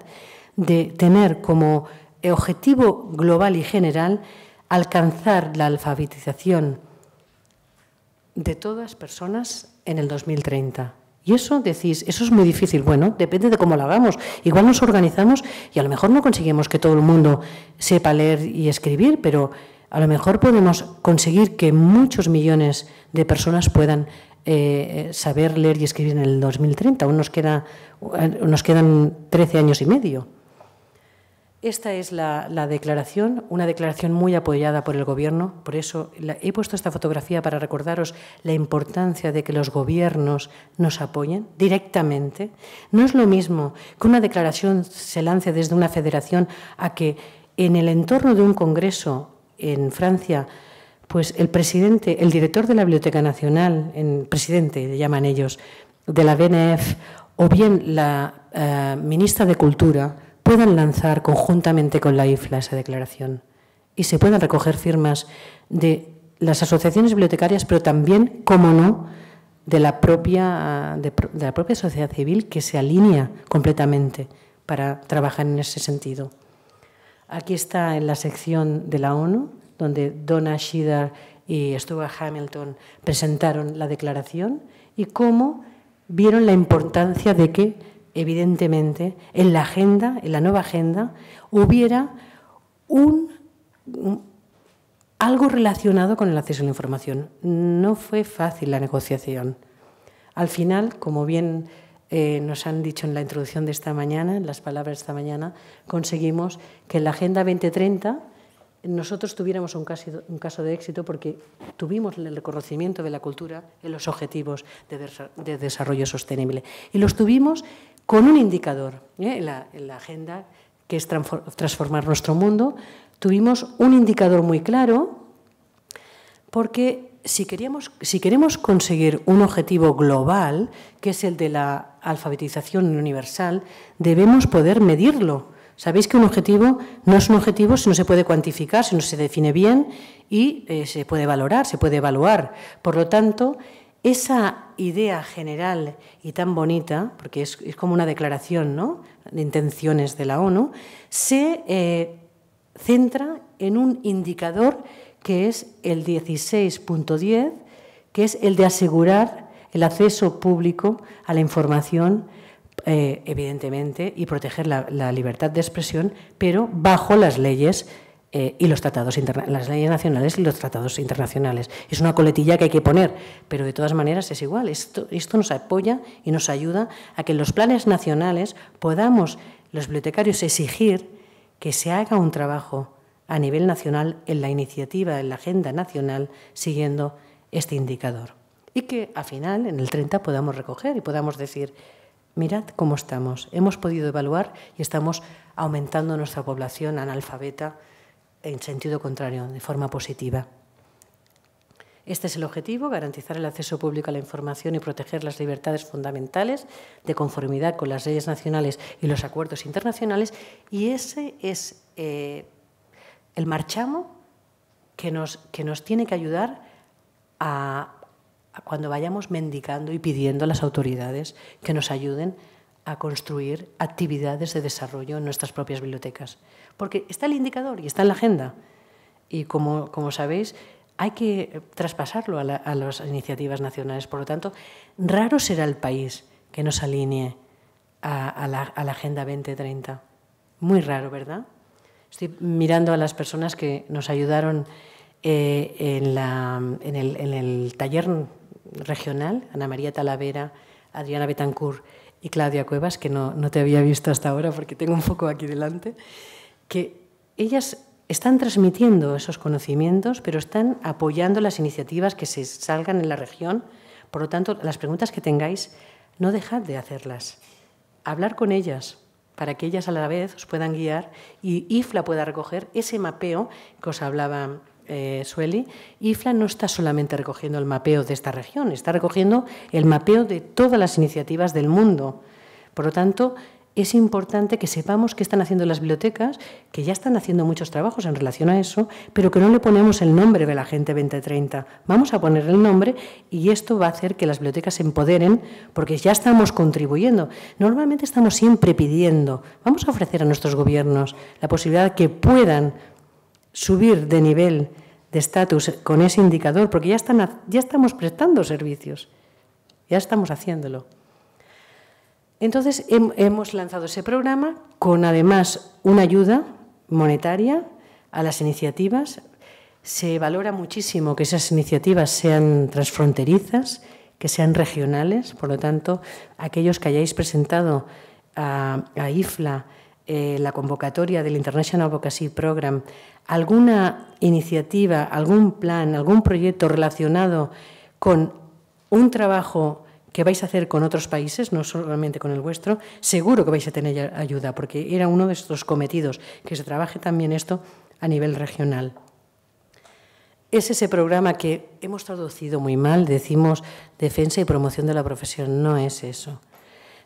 de tener como objetivo global y general alcanzar la alfabetización de todas personas en el 2030. Y eso decís, eso es muy difícil. Bueno, depende de cómo lo hagamos. Igual nos organizamos y a lo mejor no conseguimos que todo el mundo sepa leer y escribir, pero a lo mejor podemos conseguir que muchos millones de personas puedan eh, saber leer y escribir en el 2030. Aún nos, queda, nos quedan 13 años y medio. Esta es la, declaración, una declaración muy apoyada por el Gobierno. Por eso he puesto esta fotografía para recordaros la importancia de que los gobiernos nos apoyen directamente. No es lo mismo que una declaración se lance desde una federación a que en el entorno de un congreso en Francia, pues el presidente, el director de la Biblioteca Nacional, en, presidente le llaman ellos, de la BNF, o bien la eh, ministra de Cultura, puedan lanzar conjuntamente con la IFLA esa declaración y se puedan recoger firmas de las asociaciones bibliotecarias, pero también, como no, de la propia, de, la propia sociedad civil que se alinea completamente para trabajar en ese sentido. Aquí está en la sección de la ONU, donde Donna Shida y Stuart Hamilton presentaron la declaración y cómo vieron la importancia de que evidentemente, en la agenda, en la nueva agenda, hubiera un, algo relacionado con el acceso a la información. No fue fácil la negociación. Al final, como bien eh, nos han dicho en la introducción de esta mañana, en las palabras de esta mañana, conseguimos que en la Agenda 2030 nosotros tuviéramos un caso, un caso de éxito porque tuvimos el reconocimiento de la cultura en los objetivos de, de desarrollo sostenible. Y los tuvimos con un indicador ¿eh? en, la, agenda que es transformar nuestro mundo. Tuvimos un indicador muy claro porque si, si queremos conseguir un objetivo global, que es el de la alfabetización universal, debemos poder medirlo. Sabéis que un objetivo no es un objetivo si no se puede cuantificar, si no se define bien y eh, se puede valorar, se puede evaluar. Por lo tanto, esa idea general y tan bonita, porque es, como una declaración ¿no? de intenciones de la ONU, se eh, centra en un indicador que es el 16.10, que es el de asegurar el acceso público a la información, eh, evidentemente, y proteger la, la libertad de expresión, pero bajo las leyes eh, y los tratados las leyes nacionales y los tratados internacionales. Es una coletilla que hay que poner, pero de todas maneras es igual. Esto, esto nos apoya y nos ayuda a que en los planes nacionales podamos los bibliotecarios exigir que se haga un trabajo a nivel nacional en la iniciativa, en la agenda nacional, siguiendo este indicador. Y que al final, en el 30, podamos recoger y podamos decir, mirad cómo estamos, hemos podido evaluar y estamos aumentando nuestra población analfabeta en sentido contrario, de forma positiva. Este es el objetivo, garantizar el acceso público a la información y proteger las libertades fundamentales de conformidad con las leyes nacionales y los acuerdos internacionales. Y ese es eh, el marchamo que nos, tiene que ayudar cuando vayamos mendicando y pidiendo a las autoridades que nos ayuden a construir actividades de desarrollo en nuestras propias bibliotecas porque está el indicador y está en la agenda. Y como, sabéis, hay que traspasarlo a, las iniciativas nacionales. Por lo tanto, raro será el país que nos alinee a, la, Agenda 2030. Muy raro, ¿verdad? Estoy mirando a las personas que nos ayudaron eh, en, el, taller regional, Ana María Talavera, Adriana Betancourt y Claudia Cuevas, que no, te había visto hasta ahora porque tengo un poco aquí delante que ellas están transmitiendo esos conocimientos, pero están apoyando las iniciativas que se salgan en la región. Por lo tanto, las preguntas que tengáis, no dejad de hacerlas. Hablar con ellas para que ellas a la vez os puedan guiar y IFLA pueda recoger ese mapeo que os hablaba eh, Sueli. IFLA no está solamente recogiendo el mapeo de esta región, está recogiendo el mapeo de todas las iniciativas del mundo. Por lo tanto, es importante que sepamos qué están haciendo las bibliotecas, que ya están haciendo muchos trabajos en relación a eso, pero que no le ponemos el nombre de la gente 2030. Vamos a poner el nombre y esto va a hacer que las bibliotecas se empoderen porque ya estamos contribuyendo. Normalmente estamos siempre pidiendo, vamos a ofrecer a nuestros gobiernos la posibilidad que puedan subir de nivel de estatus con ese indicador, porque ya, están, ya estamos prestando servicios, ya estamos haciéndolo. Entonces hemos lanzado ese programa con además una ayuda monetaria a las iniciativas. Se valora muchísimo que esas iniciativas sean transfronterizas, que sean regionales. Por lo tanto, aquellos que hayáis presentado a, IFLA eh, la convocatoria del International Advocacy Program, alguna iniciativa, algún plan, algún proyecto relacionado con un trabajo que vais a hacer con otros países, no solamente con el vuestro, seguro que vais a tener ayuda, porque era uno de estos cometidos, que se trabaje también esto a nivel regional. Es ese programa que hemos traducido muy mal, decimos defensa y promoción de la profesión, no es eso.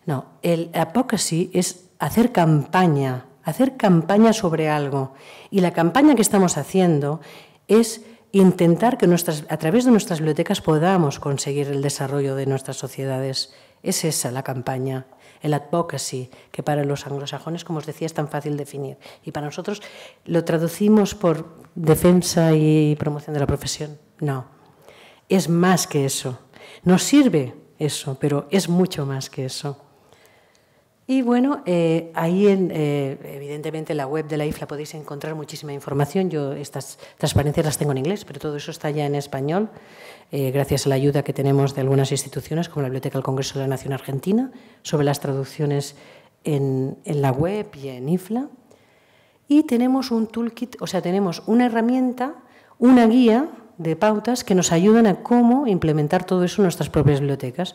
No, el advocacy es hacer campaña, hacer campaña sobre algo. Y la campaña que estamos haciendo es intentar que a través de nuestras bibliotecas podamos conseguir el desarrollo de nuestras sociedades. Es esa la campaña, el advocacy, que para los anglosajones, como os decía, es tan fácil definir. Y para nosotros lo traducimos por defensa y promoción de la profesión. No, es más que eso. Nos sirve eso, pero es mucho más que eso. Y bueno, eh, ahí en, eh, evidentemente en la web de la IFLA podéis encontrar muchísima información. Yo estas transparencias las tengo en inglés, pero todo eso está ya en español, eh, gracias a la ayuda que tenemos de algunas instituciones como la Biblioteca del Congreso de la Nación Argentina sobre las traducciones en, en la web y en IFLA. Y tenemos un toolkit, o sea, tenemos una herramienta, una guía de pautas que nos ayudan a cómo implementar todo eso en nuestras propias bibliotecas.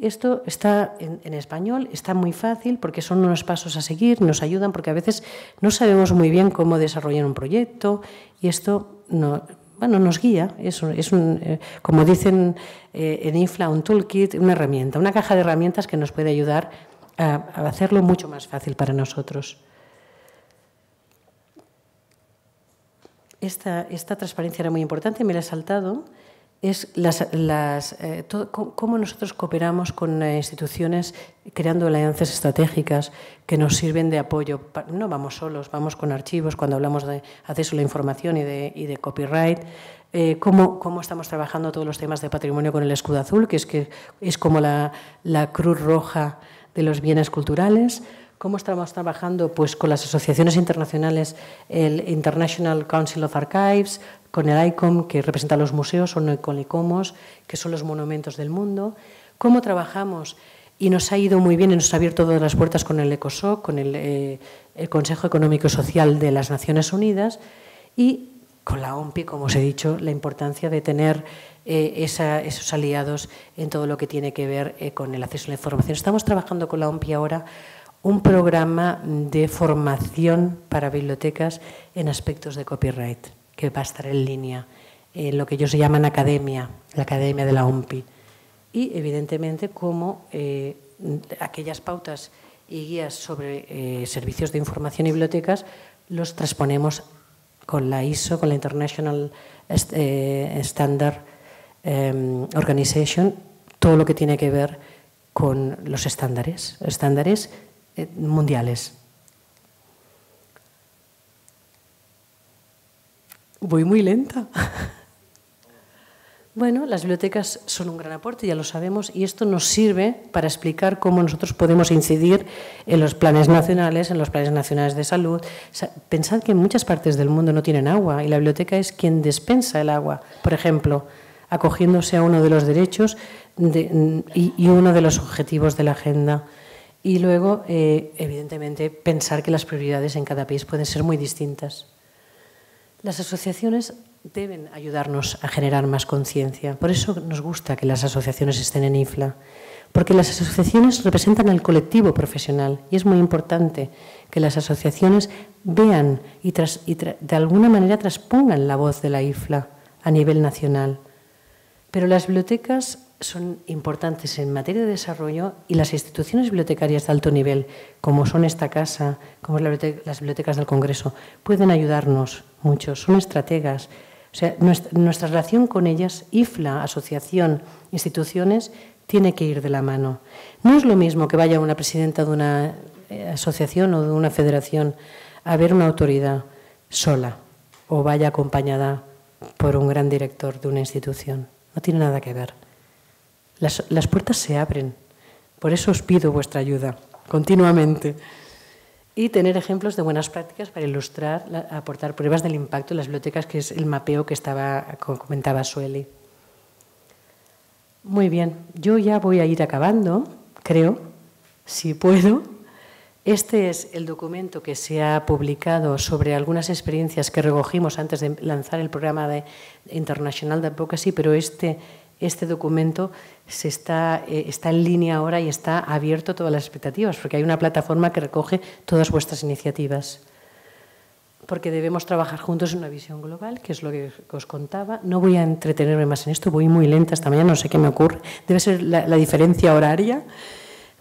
Esto está en, español, está muy fácil porque son unos pasos a seguir, nos ayudan porque a veces no sabemos muy bien cómo desarrollar un proyecto y esto nos guía. Es, eh, como dicen eh, en Infla, un toolkit, una herramienta, una caja de herramientas que nos puede ayudar a, hacerlo mucho más fácil para nosotros. Esta, esta transparencia era muy importante, me la he saltado es las, las, eh, cómo nosotros cooperamos con eh, instituciones creando alianzas estratégicas que nos sirven de apoyo. No vamos solos, vamos con archivos cuando hablamos de acceso a la información y de, y de copyright. Eh, cómo, estamos trabajando todos los temas de patrimonio con el escudo azul, que es, que es como la, cruz roja de los bienes culturales. ¿Cómo estamos trabajando? Pues con las asociaciones internacionales, el International Council of Archives, con el ICOM, que representa los museos, o con ICOMOS, que son los monumentos del mundo. ¿Cómo trabajamos? Y nos ha ido muy bien y nos ha abierto todas las puertas con el ECOSOC, con el, eh, Consejo Económico y Social de las Naciones Unidas y con la OMPI, como os he dicho, la importancia de tener eh, esos aliados en todo lo que tiene que ver eh, con el acceso a la información. Estamos trabajando con la OMPI ahora un programa de formación para bibliotecas en aspectos de copyright que va a estar en línea, en eh, lo que ellos llaman academia, la academia de la OMPI. Y, evidentemente, como eh, aquellas pautas y guías sobre eh, servicios de información y bibliotecas los transponemos con la ISO, con la International Standard em, Organization, todo lo que tiene que ver con los estándares, estándares mundiales, Voy muy lenta. Bueno, las bibliotecas son un gran aporte, ya lo sabemos, y esto nos sirve para explicar cómo nosotros podemos incidir en los planes nacionales, en los planes nacionales de salud. Pensad que en muchas partes del mundo no tienen agua y la biblioteca es quien despensa el agua, por ejemplo, acogiéndose a uno de los derechos y, uno de los objetivos de la agenda. Y luego, eh, evidentemente, pensar que las prioridades en cada país pueden ser muy distintas. Las asociaciones deben ayudarnos a generar más conciencia. Por eso nos gusta que las asociaciones estén en IFLA, porque las asociaciones representan al colectivo profesional y es muy importante que las asociaciones vean y, de alguna manera transpongan la voz de la IFLA a nivel nacional. Pero las bibliotecas son importantes en materia de desarrollo y las instituciones bibliotecarias de alto nivel, como son esta casa, como las bibliotecas del Congreso, pueden ayudarnos mucho, son estrategas. O sea, nuestra, nuestra relación con ellas, IFLA, asociación, instituciones, tiene que ir de la mano. No es lo mismo que vaya una presidenta de una eh, asociación o de una federación a ver una autoridad sola o vaya acompañada por un gran director de una institución. No tiene nada que ver. Las, puertas se abren. Por eso os pido vuestra ayuda continuamente. Y tener ejemplos de buenas prácticas para ilustrar, aportar pruebas del impacto en las bibliotecas, que es el mapeo que estaba, comentaba Sueli. Muy bien, yo ya voy a ir acabando, creo, si puedo. Este es el documento que se ha publicado sobre algunas experiencias que recogimos antes de lanzar el programa de International de Advocacy, pero este este documento se está, eh, está en línea ahora y está abierto a todas las expectativas, porque hay una plataforma que recoge todas vuestras iniciativas. Porque debemos trabajar juntos en una visión global, que es lo que os contaba. No voy a entretenerme más en esto, voy muy lenta esta mañana, no sé qué me ocurre. Debe ser la, diferencia horaria.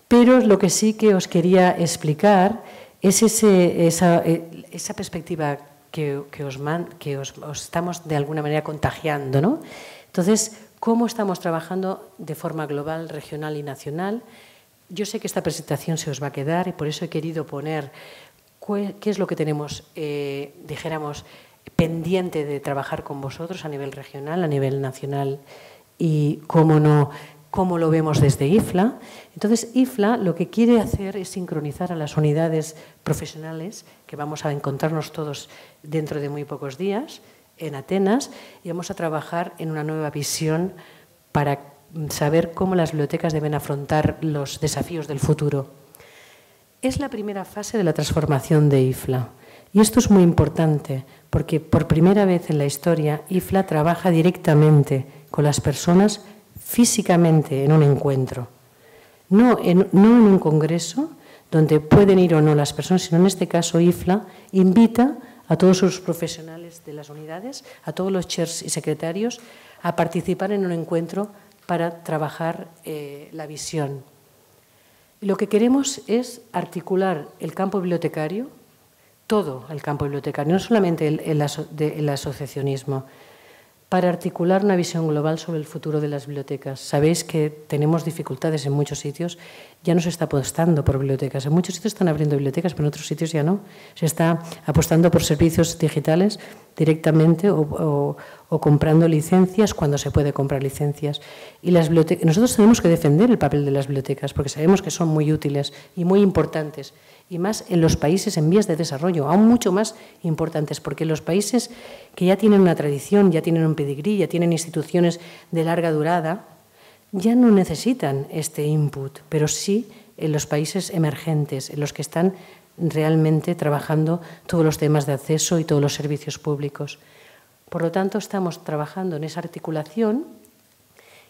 Pero lo que sí que os quería explicar es ese, esa, eh, esa, perspectiva que, que, os que os, os estamos de alguna manera contagiando. ¿no? Entonces, cómo estamos trabajando de forma global, regional y nacional. Yo sé que esta presentación se os va a quedar y por eso he querido poner qué es lo que tenemos, eh, dijéramos, pendiente de trabajar con vosotros a nivel regional, a nivel nacional y, cómo no, cómo lo vemos desde IFLA. Entonces, IFLA lo que quiere hacer es sincronizar a las unidades profesionales que vamos a encontrarnos todos dentro de muy pocos días, en Atenas y vamos a trabajar en una nueva visión para saber cómo las bibliotecas deben afrontar los desafíos del futuro. Es la primera fase de la transformación de IFLA y esto es muy importante porque por primera vez en la historia IFLA trabaja directamente con las personas físicamente en un encuentro, no en, un congreso donde pueden ir o no las personas, sino en este caso IFLA invita a todos los profesionales de las unidades, a todos los chairs y secretarios, a participar en un encuentro para trabajar eh, la visión. Lo que queremos es articular el campo bibliotecario, todo el campo bibliotecario, no solamente el asociacionismo, para articular una visión global sobre el futuro de las bibliotecas. Sabéis que tenemos dificultades en muchos sitios ya no se está apostando por bibliotecas. En muchos sitios están abriendo bibliotecas, pero en otros sitios ya no. Se está apostando por servicios digitales directamente o, comprando licencias cuando se puede comprar licencias. Y las nosotros tenemos que defender el papel de las bibliotecas porque sabemos que son muy útiles y muy importantes. Y más en los países en vías de desarrollo, aún mucho más importantes, porque los países que ya tienen una tradición, ya tienen un pedigrí, ya tienen instituciones de larga durada, ya no necesitan este input, pero sí en los países emergentes, en los que están realmente trabajando todos los temas de acceso y todos los servicios públicos. Por lo tanto, estamos trabajando en esa articulación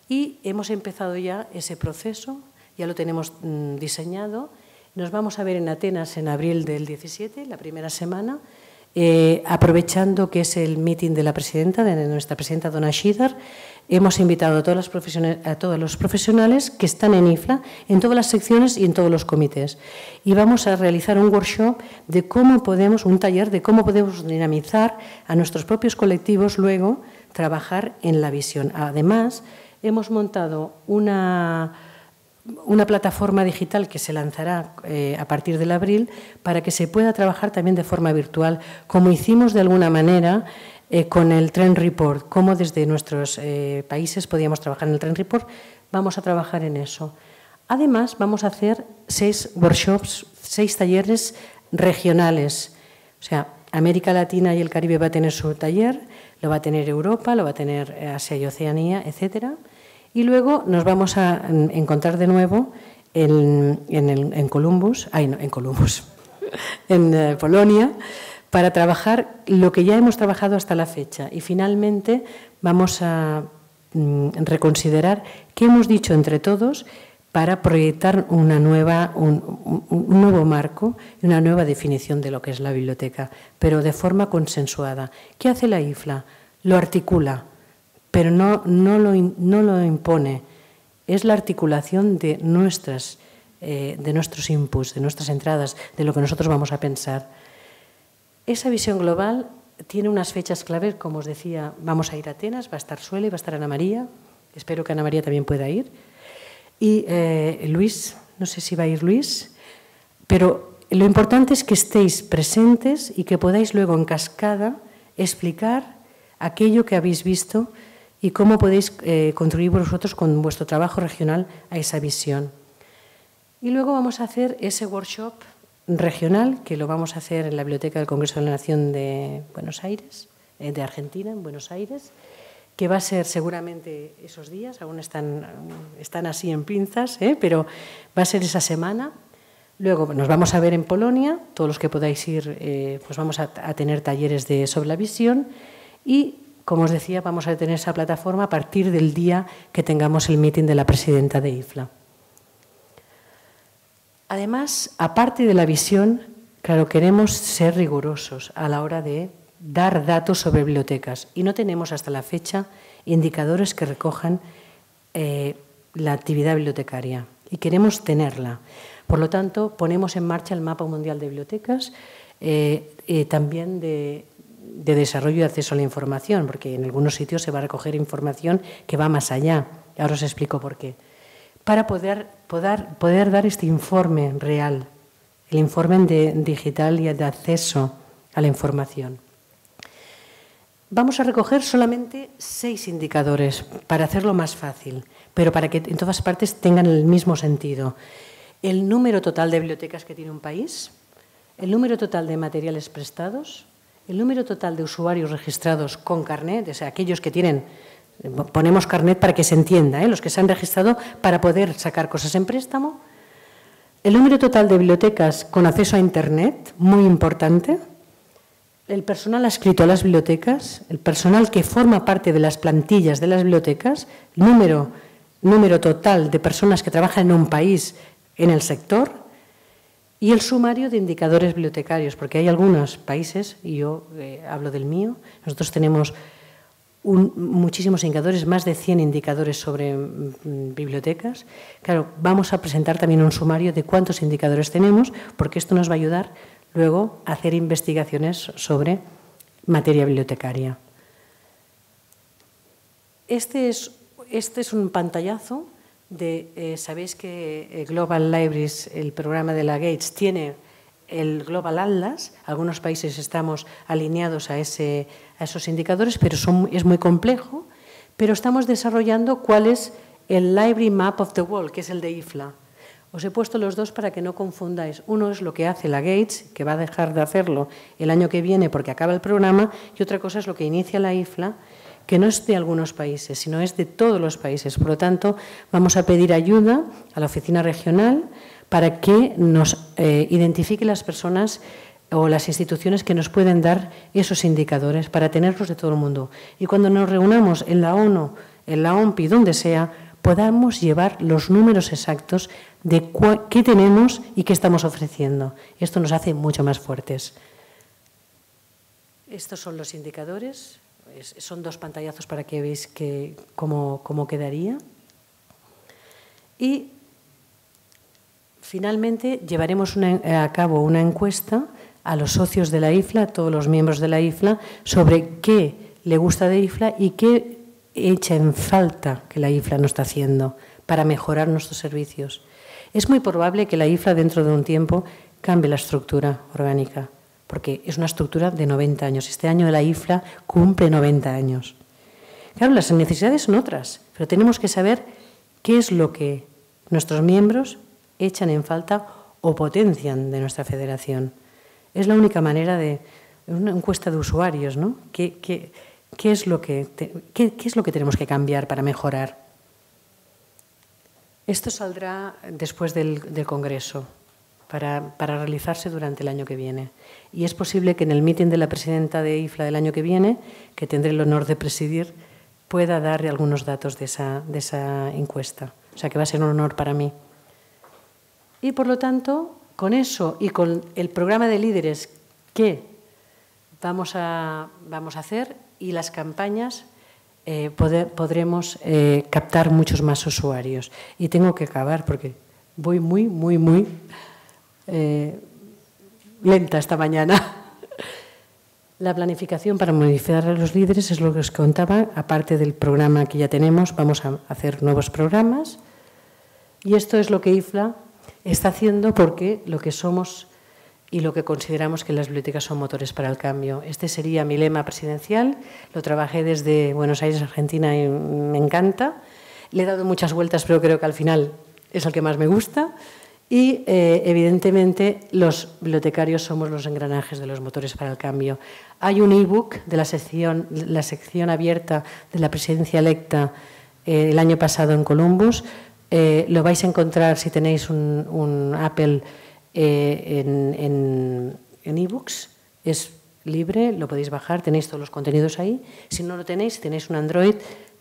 y hemos empezado ya ese proceso, ya lo tenemos mm, diseñado. Nos vamos a ver en Atenas en abril del 17, la primera semana, eh, aprovechando que es el meeting de la presidenta, de nuestra presidenta Dona Schieder, Hemos invitado a, todas las profesiones, a todos los profesionales que están en IFLA, en todas las secciones y en todos los comités. Y vamos a realizar un workshop de cómo podemos, un taller de cómo podemos dinamizar a nuestros propios colectivos luego trabajar en la visión. Además, hemos montado una, una plataforma digital que se lanzará eh, a partir del abril para que se pueda trabajar también de forma virtual, como hicimos de alguna manera eh, con el Trend Report, cómo desde nuestros eh, países podíamos trabajar en el Trend Report. Vamos a trabajar en eso. Además, vamos a hacer seis workshops, seis talleres regionales. O sea, América Latina y el Caribe va a tener su taller, lo va a tener Europa, lo va a tener eh, Asia y Oceanía, etcétera. Y luego nos vamos a encontrar de nuevo en, en Columbus, ay, en Columbus, en Polonia, para trabajar lo que ya hemos trabajado hasta la fecha. Y finalmente vamos a mm, reconsiderar qué hemos dicho entre todos para proyectar una nueva, un, nuevo marco y una nueva definición de lo que es la biblioteca, pero de forma consensuada. ¿Qué hace la IFLA? Lo articula, pero no, no, lo, no lo impone. Es la articulación de, nuestras, eh, de nuestros inputs, de nuestras entradas, de lo que nosotros vamos a pensar. Esa visión global tiene unas fechas clave, como os decía, vamos a ir a Atenas, va a estar Suele, va a estar Ana María, espero que Ana María también pueda ir. Y eh, Luis, no sé si va a ir Luis, pero lo importante es que estéis presentes y que podáis luego en cascada explicar aquello que habéis visto y cómo podéis eh, contribuir vosotros con vuestro trabajo regional a esa visión. Y luego vamos a hacer ese workshop regional, que lo vamos a hacer en la Biblioteca del Congreso de la Nación de Buenos Aires, eh, de Argentina, en Buenos Aires, que va a ser seguramente esos días, aún están, están así en pinzas, eh, pero va a ser esa semana. Luego nos vamos a ver en Polonia, todos los que podáis ir, eh, pues vamos a, tener talleres de, sobre la visión y, como os decía, vamos a tener esa plataforma a partir del día que tengamos el meeting de la presidenta de IFLA. Además, aparte de la visión, claro, queremos ser rigurosos a la hora de dar datos sobre bibliotecas y no tenemos hasta la fecha indicadores que recojan eh, la actividad bibliotecaria y queremos tenerla. Por lo tanto, ponemos en marcha el mapa mundial de bibliotecas, eh, también de, de desarrollo y acceso a la información, porque en algunos sitios se va a recoger información que va más allá. Ahora os explico por qué para poder, poder, dar este informe real, el informe de, digital y de acceso a la información. Vamos a recoger solamente seis indicadores para hacerlo más fácil, pero para que en todas partes tengan el mismo sentido. El número total de bibliotecas que tiene un país, el número total de materiales prestados, el número total de usuarios registrados con carnet, o sea, aquellos que tienen ponemos carnet para que se entienda, ¿eh? los que se han registrado para poder sacar cosas en préstamo. El número total de bibliotecas con acceso a Internet, muy importante. El personal adscrito a las bibliotecas, el personal que forma parte de las plantillas de las bibliotecas, número, número total de personas que trabajan en un país en el sector y el sumario de indicadores bibliotecarios, porque hay algunos países, y yo eh, hablo del mío, nosotros tenemos muchísimos indicadores, más de 100 indicadores sobre mm, bibliotecas. Claro, vamos a presentar también un sumario de cuántos indicadores tenemos, porque esto nos va a ayudar luego a hacer investigaciones sobre materia bibliotecaria. Este es, este un pantallazo de, eh, sabéis que eh, Global Libraries, el programa de la Gates, tiene el Global Atlas. Algunos países estamos alineados a, esos indicadores, pero es muy complejo. Pero estamos desarrollando cuál es el Library Map of the World, que es el de IFLA. Os he puesto los dos para que no confundáis. Uno es lo que hace la Gates, que va a dejar de hacerlo el año que viene porque acaba el programa, y otra cosa es lo que inicia la IFLA, que no es de algunos países, sino es de todos los países. Por lo tanto, vamos a pedir ayuda a la oficina regional, para que nos identifiquen eh, identifique las personas o las instituciones que nos pueden dar esos indicadores para tenerlos de todo el mundo. Y cuando nos reunamos en la ONU, en la OMPI, donde sea, podamos llevar los números exactos de qué tenemos y qué estamos ofreciendo. Esto nos hace mucho más fuertes. Estos son los indicadores. son dos pantallazos para que veáis cómo, cómo quedaría. Y Finalmente, llevaremos a cabo una encuesta a los socios de la IFLA, a todos los miembros de la IFLA, sobre qué le gusta de IFLA y qué echa en falta que la IFLA no está haciendo para mejorar nuestros servicios. Es muy probable que la IFLA dentro de un tiempo cambie la estructura orgánica, porque es una estructura de 90 años. Este año la IFLA cumple 90 años. Claro, las necesidades son otras, pero tenemos que saber qué es lo que nuestros miembros echan en falta o potencian de nuestra federación. Es la única manera de una encuesta de usuarios, ¿no? ¿Qué, es, lo que es lo que tenemos que cambiar para mejorar? Esto saldrá después del, Congreso, para, realizarse durante el año que viene. Y es posible que en el mitin de la presidenta de IFLA del año que viene, que tendré el honor de presidir, pueda dar algunos datos de esa, de esa encuesta. O sea que va a ser un honor para mí. Y por lo tanto, con eso y con el programa de líderes que vamos a, vamos a hacer y las campañas, eh, podremos eh, captar muchos más usuarios. Y tengo que acabar porque voy muy, muy, muy eh, lenta esta mañana. La planificación para modificar a los líderes es lo que os contaba, aparte del programa que ya tenemos, vamos a hacer nuevos programas. Y esto es lo que IFLA está haciendo porque lo que somos y lo que consideramos que las bibliotecas son motores para el cambio. Este sería mi lema presidencial, lo trabajé desde Buenos Aires, Argentina, y me encanta. Le he dado muchas vueltas, pero creo que al final es el que más me gusta. Y eh, evidentemente los bibliotecarios somos los engranajes de los motores para el cambio. Hay un ebook de la sección, la sección abierta de la presidencia electa eh, el año pasado en Columbus eh, lo vais a encontrar si tenéis un, Apple eh, en ebooks. es libre, lo podéis bajar, tenéis todos los contenidos ahí. Si no lo tenéis, tenéis un Android,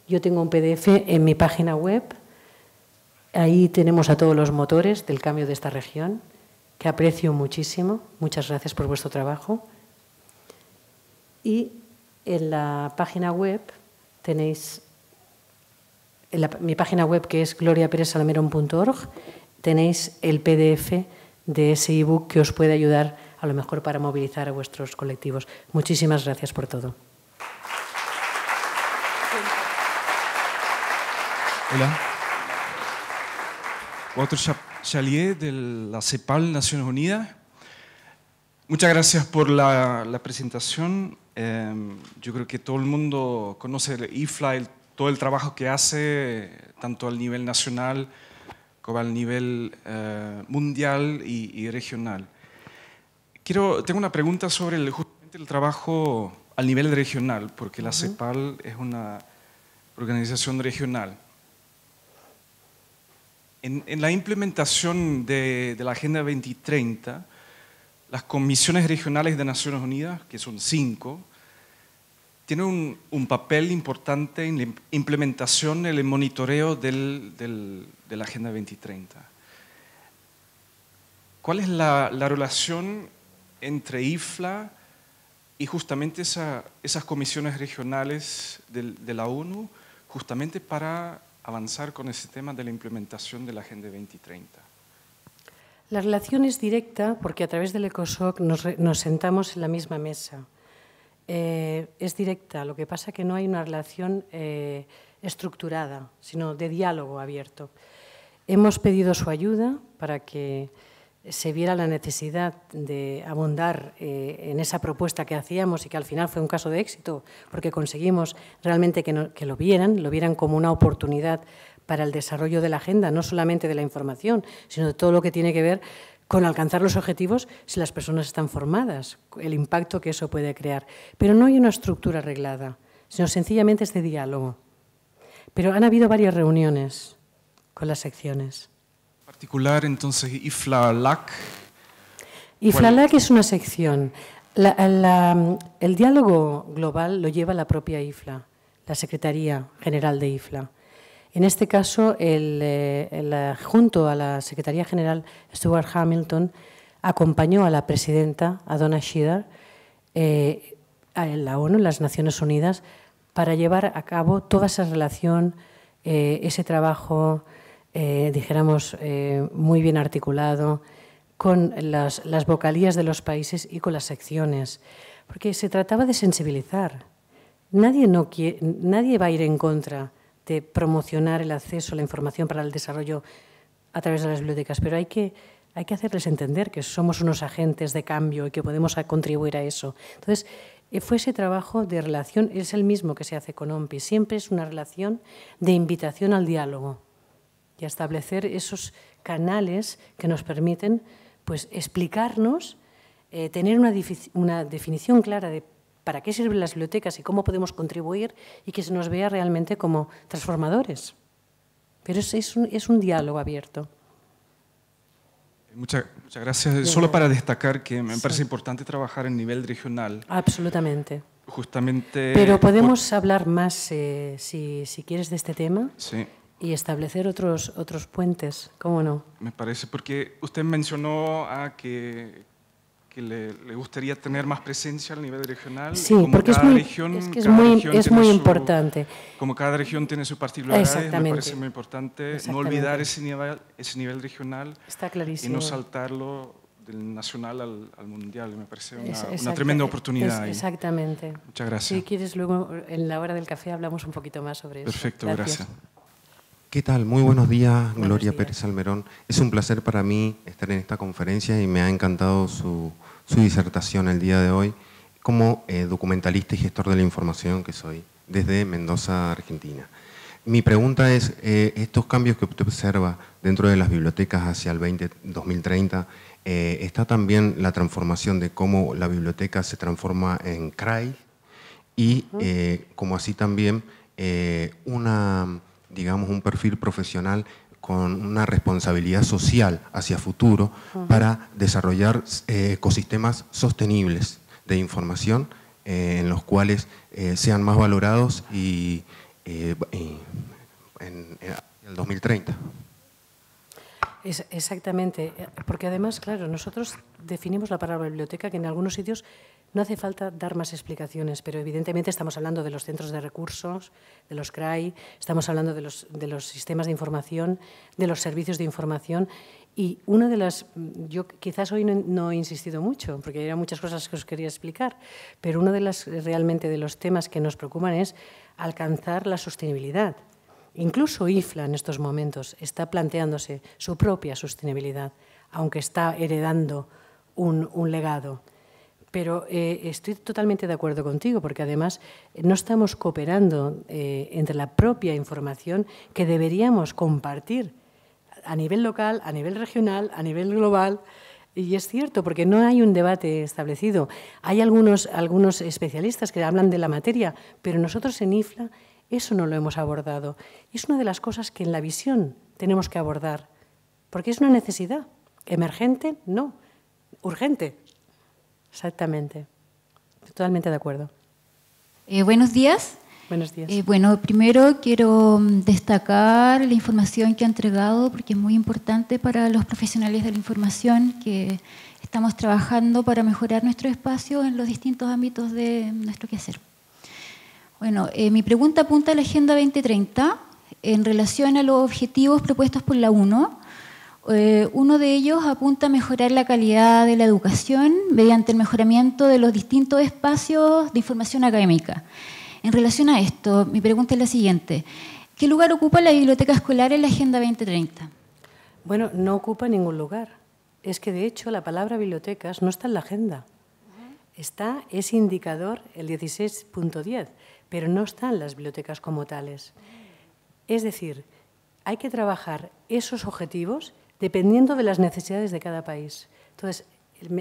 yo tengo un PDF en mi página web. Ahí tenemos a todos los motores del cambio de esta región, que aprecio muchísimo. Muchas gracias por vuestro trabajo. Y en la página web tenéis mi página web que es gloriaperezalmerón.org tenéis el PDF de ese ebook que os puede ayudar a lo mejor para movilizar a vuestros colectivos. Muchísimas gracias por todo. Hola. Walter Chalier de la CEPAL Naciones Unidas. Muchas gracias por la, presentación. Em, yo creo que todo el mundo conoce el IFLA, el todo el trabajo que hace, tanto al nivel nacional como al nivel eh, mundial y, regional. Quiero, tengo una pregunta sobre el, el trabajo al nivel regional, porque la CEPAL es una organización regional. En, la implementación de, la Agenda 2030, las comisiones regionales de Naciones Unidas, que son cinco, tiene un, papel importante en la implementación, en el monitoreo de la Agenda 2030. ¿Cuál es la, relación entre IFLA y justamente esas comisiones regionales de, la ONU, justamente para avanzar con ese tema de la implementación de la Agenda 2030? La relación es directa porque a través del ECOSOC nos sentamos en la misma mesa eh, es directa, lo que pasa es que no hay una relación eh, estructurada, sino de diálogo abierto. Hemos pedido su ayuda para que se viera la necesidad de abundar eh, en esa propuesta que hacíamos y que al final fue un caso de éxito, porque conseguimos realmente que, que lo vieran, lo vieran como una oportunidad para el desarrollo de la agenda, no solamente de la información, sino de todo lo que tiene que ver con alcanzar los objetivos si las personas están formadas, el impacto que eso puede crear. Pero no hay una estructura arreglada, sino sencillamente este diálogo. Pero han habido varias reuniones con las secciones. En particular, entonces, IFLA-LAC. IFLA-LAC es una sección. el diálogo global lo lleva la propia IFLA, la Secretaría General de IFLA. En este caso, eh, eh, junto a la Secretaría General, Stuart Hamilton acompañó a la presidenta, a Donna Shidar, eh, a la ONU, las Naciones Unidas, para llevar a cabo toda esa relación, ese trabajo, dijéramos, muy bien articulado con las, vocalías de los países y con las secciones, porque se trataba de sensibilizar. Nadie, nadie va a ir en contra de promocionar el acceso a la información para el desarrollo a través de las bibliotecas, pero hay que, hay que hacerles entender que somos unos agentes de cambio y que podemos contribuir a eso. Entonces, eh, fue ese trabajo de relación, es el mismo que se hace con OMPI, siempre es una relación de invitación al diálogo y establecer esos canales que nos permiten pues, explicarnos, eh, tener una, una definición clara de para qué sirven las bibliotecas y cómo podemos contribuir y que se nos vea realmente como transformadores. Pero es, es, un, es un, diálogo abierto. Muchas, muchas gracias. Solo para destacar que me parece importante trabajar en nivel regional. Absolutamente. Justamente. Pero podemos hablar más, eh, si, si quieres, de este tema. Sí y establecer otros, otros puentes, ¿cómo no? Me parece, porque usted mencionó a ah, que que le, gustaría tener más presencia al nivel regional. Sí, porque es muy, es, muy, importante. Como cada región tiene su particularidad, me parece muy importante no olvidar ese nivel, ese nivel regional Está clarísimo. y no saltarlo del nacional al, mundial. Me parece una, tremenda oportunidad. exactamente. Muchas gracias. Si quieres, luego en la hora del café hablamos un poquito más sobre eso. Perfecto, gracias. ¿Qué tal? Muy buenos días, Gloria Pérez Almerón. Es un placer para mí estar en esta conferencia y me ha encantado su, disertación el día de hoy como eh, documentalista y gestor de la información que soy desde Mendoza, Argentina. Mi pregunta es, eh, estos cambios que usted observa dentro de las bibliotecas hacia el 20, 2030, eh, está también la transformación de cómo la biblioteca se transforma en CRAI y como así también una digamos, un perfil profesional con una responsabilidad social hacia futuro para desarrollar eh, ecosistemas sostenibles de información eh, en los cuales eh, sean más valorados y, en, el 2030. Es, exactamente, porque además, claro, nosotros definimos la palabra biblioteca que en algunos sitios no hace falta dar más explicaciones, pero evidentemente estamos hablando de los centros de recursos, de los CRAI, estamos hablando de los, sistemas de información, de los servicios de información. Y una de las, yo quizás hoy no, he insistido mucho, porque hay muchas cosas que os quería explicar, pero uno de las realmente de los temas que nos preocupan es alcanzar la sostenibilidad. Incluso IFLA en estos momentos está planteándose su propia sostenibilidad, aunque está heredando un, un legado. Pero eh, estoy totalmente de acuerdo contigo, porque además no estamos cooperando eh, entre la propia información que deberíamos compartir a nivel local, a nivel regional, a nivel global. Y es cierto, porque no hay un debate establecido. Hay algunos, algunos especialistas que hablan de la materia, pero nosotros en IFLA eso no lo hemos abordado. Es una de las cosas que en la visión tenemos que abordar, porque es una necesidad. Emergente, no. Urgente, Exactamente. Totalmente de acuerdo. Eh, buenos días. Buenos días. Eh, bueno, primero quiero mm, destacar la información que ha entregado porque es muy importante para los profesionales de la información que estamos trabajando para mejorar nuestro espacio en los distintos ámbitos de nuestro quehacer. Bueno, eh, mi pregunta apunta a la Agenda 2030 en relación a los objetivos propuestos por la UNO eh, uno de ellos apunta a mejorar la calidad de la educación mediante el mejoramiento de los distintos espacios de información académica. En relación a esto, mi pregunta es la siguiente. ¿Qué lugar ocupa la biblioteca escolar en la Agenda 2030? Bueno, no ocupa ningún lugar. Es que, de hecho, la palabra bibliotecas no está en la agenda. Está, es indicador el 16.10, pero no están las bibliotecas como tales. Es decir, hay que trabajar esos objetivos dependiendo de las necesidades de cada país. Entonces,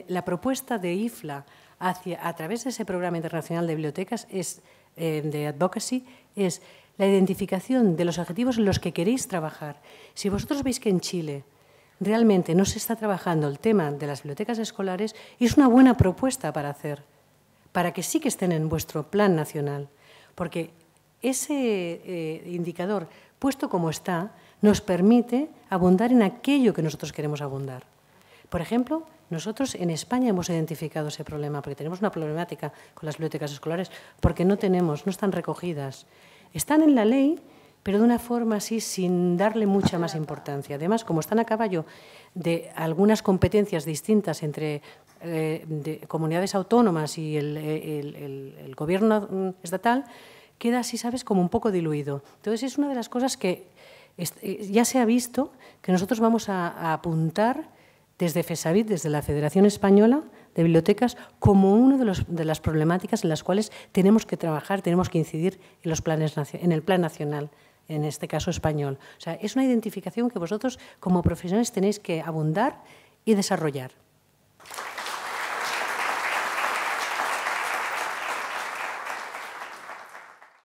la propuesta de IFLA a través de ese programa internacional de bibliotecas es, eh, de advocacy es la identificación de los objetivos en los que queréis trabajar. Si vosotros veis que en Chile realmente no se está trabajando el tema de las bibliotecas escolares, es una buena propuesta para hacer, para que sí que estén en vuestro plan nacional. Porque ese eh, indicador, puesto como está, nos permite abundar en aquello que nosotros queremos abundar. Por ejemplo, nosotros en España hemos identificado ese problema, porque tenemos una problemática con las bibliotecas escolares, porque no tenemos, no están recogidas. Están en la ley, pero de una forma así sin darle mucha más importancia. Además, como están a caballo de algunas competencias distintas entre eh, comunidades autónomas y el, gobierno estatal, queda así, ¿sabes?, como un poco diluido. Entonces, es una de las cosas que eh, ya se ha visto que nosotros vamos a, apuntar desde FESAVIT, desde la Federación Española de Bibliotecas, como una de, de, las problemáticas en las cuales tenemos que trabajar, tenemos que incidir en, los planes, en el plan nacional, en este caso español. O sea, es una identificación que vosotros como profesionales tenéis que abundar y desarrollar.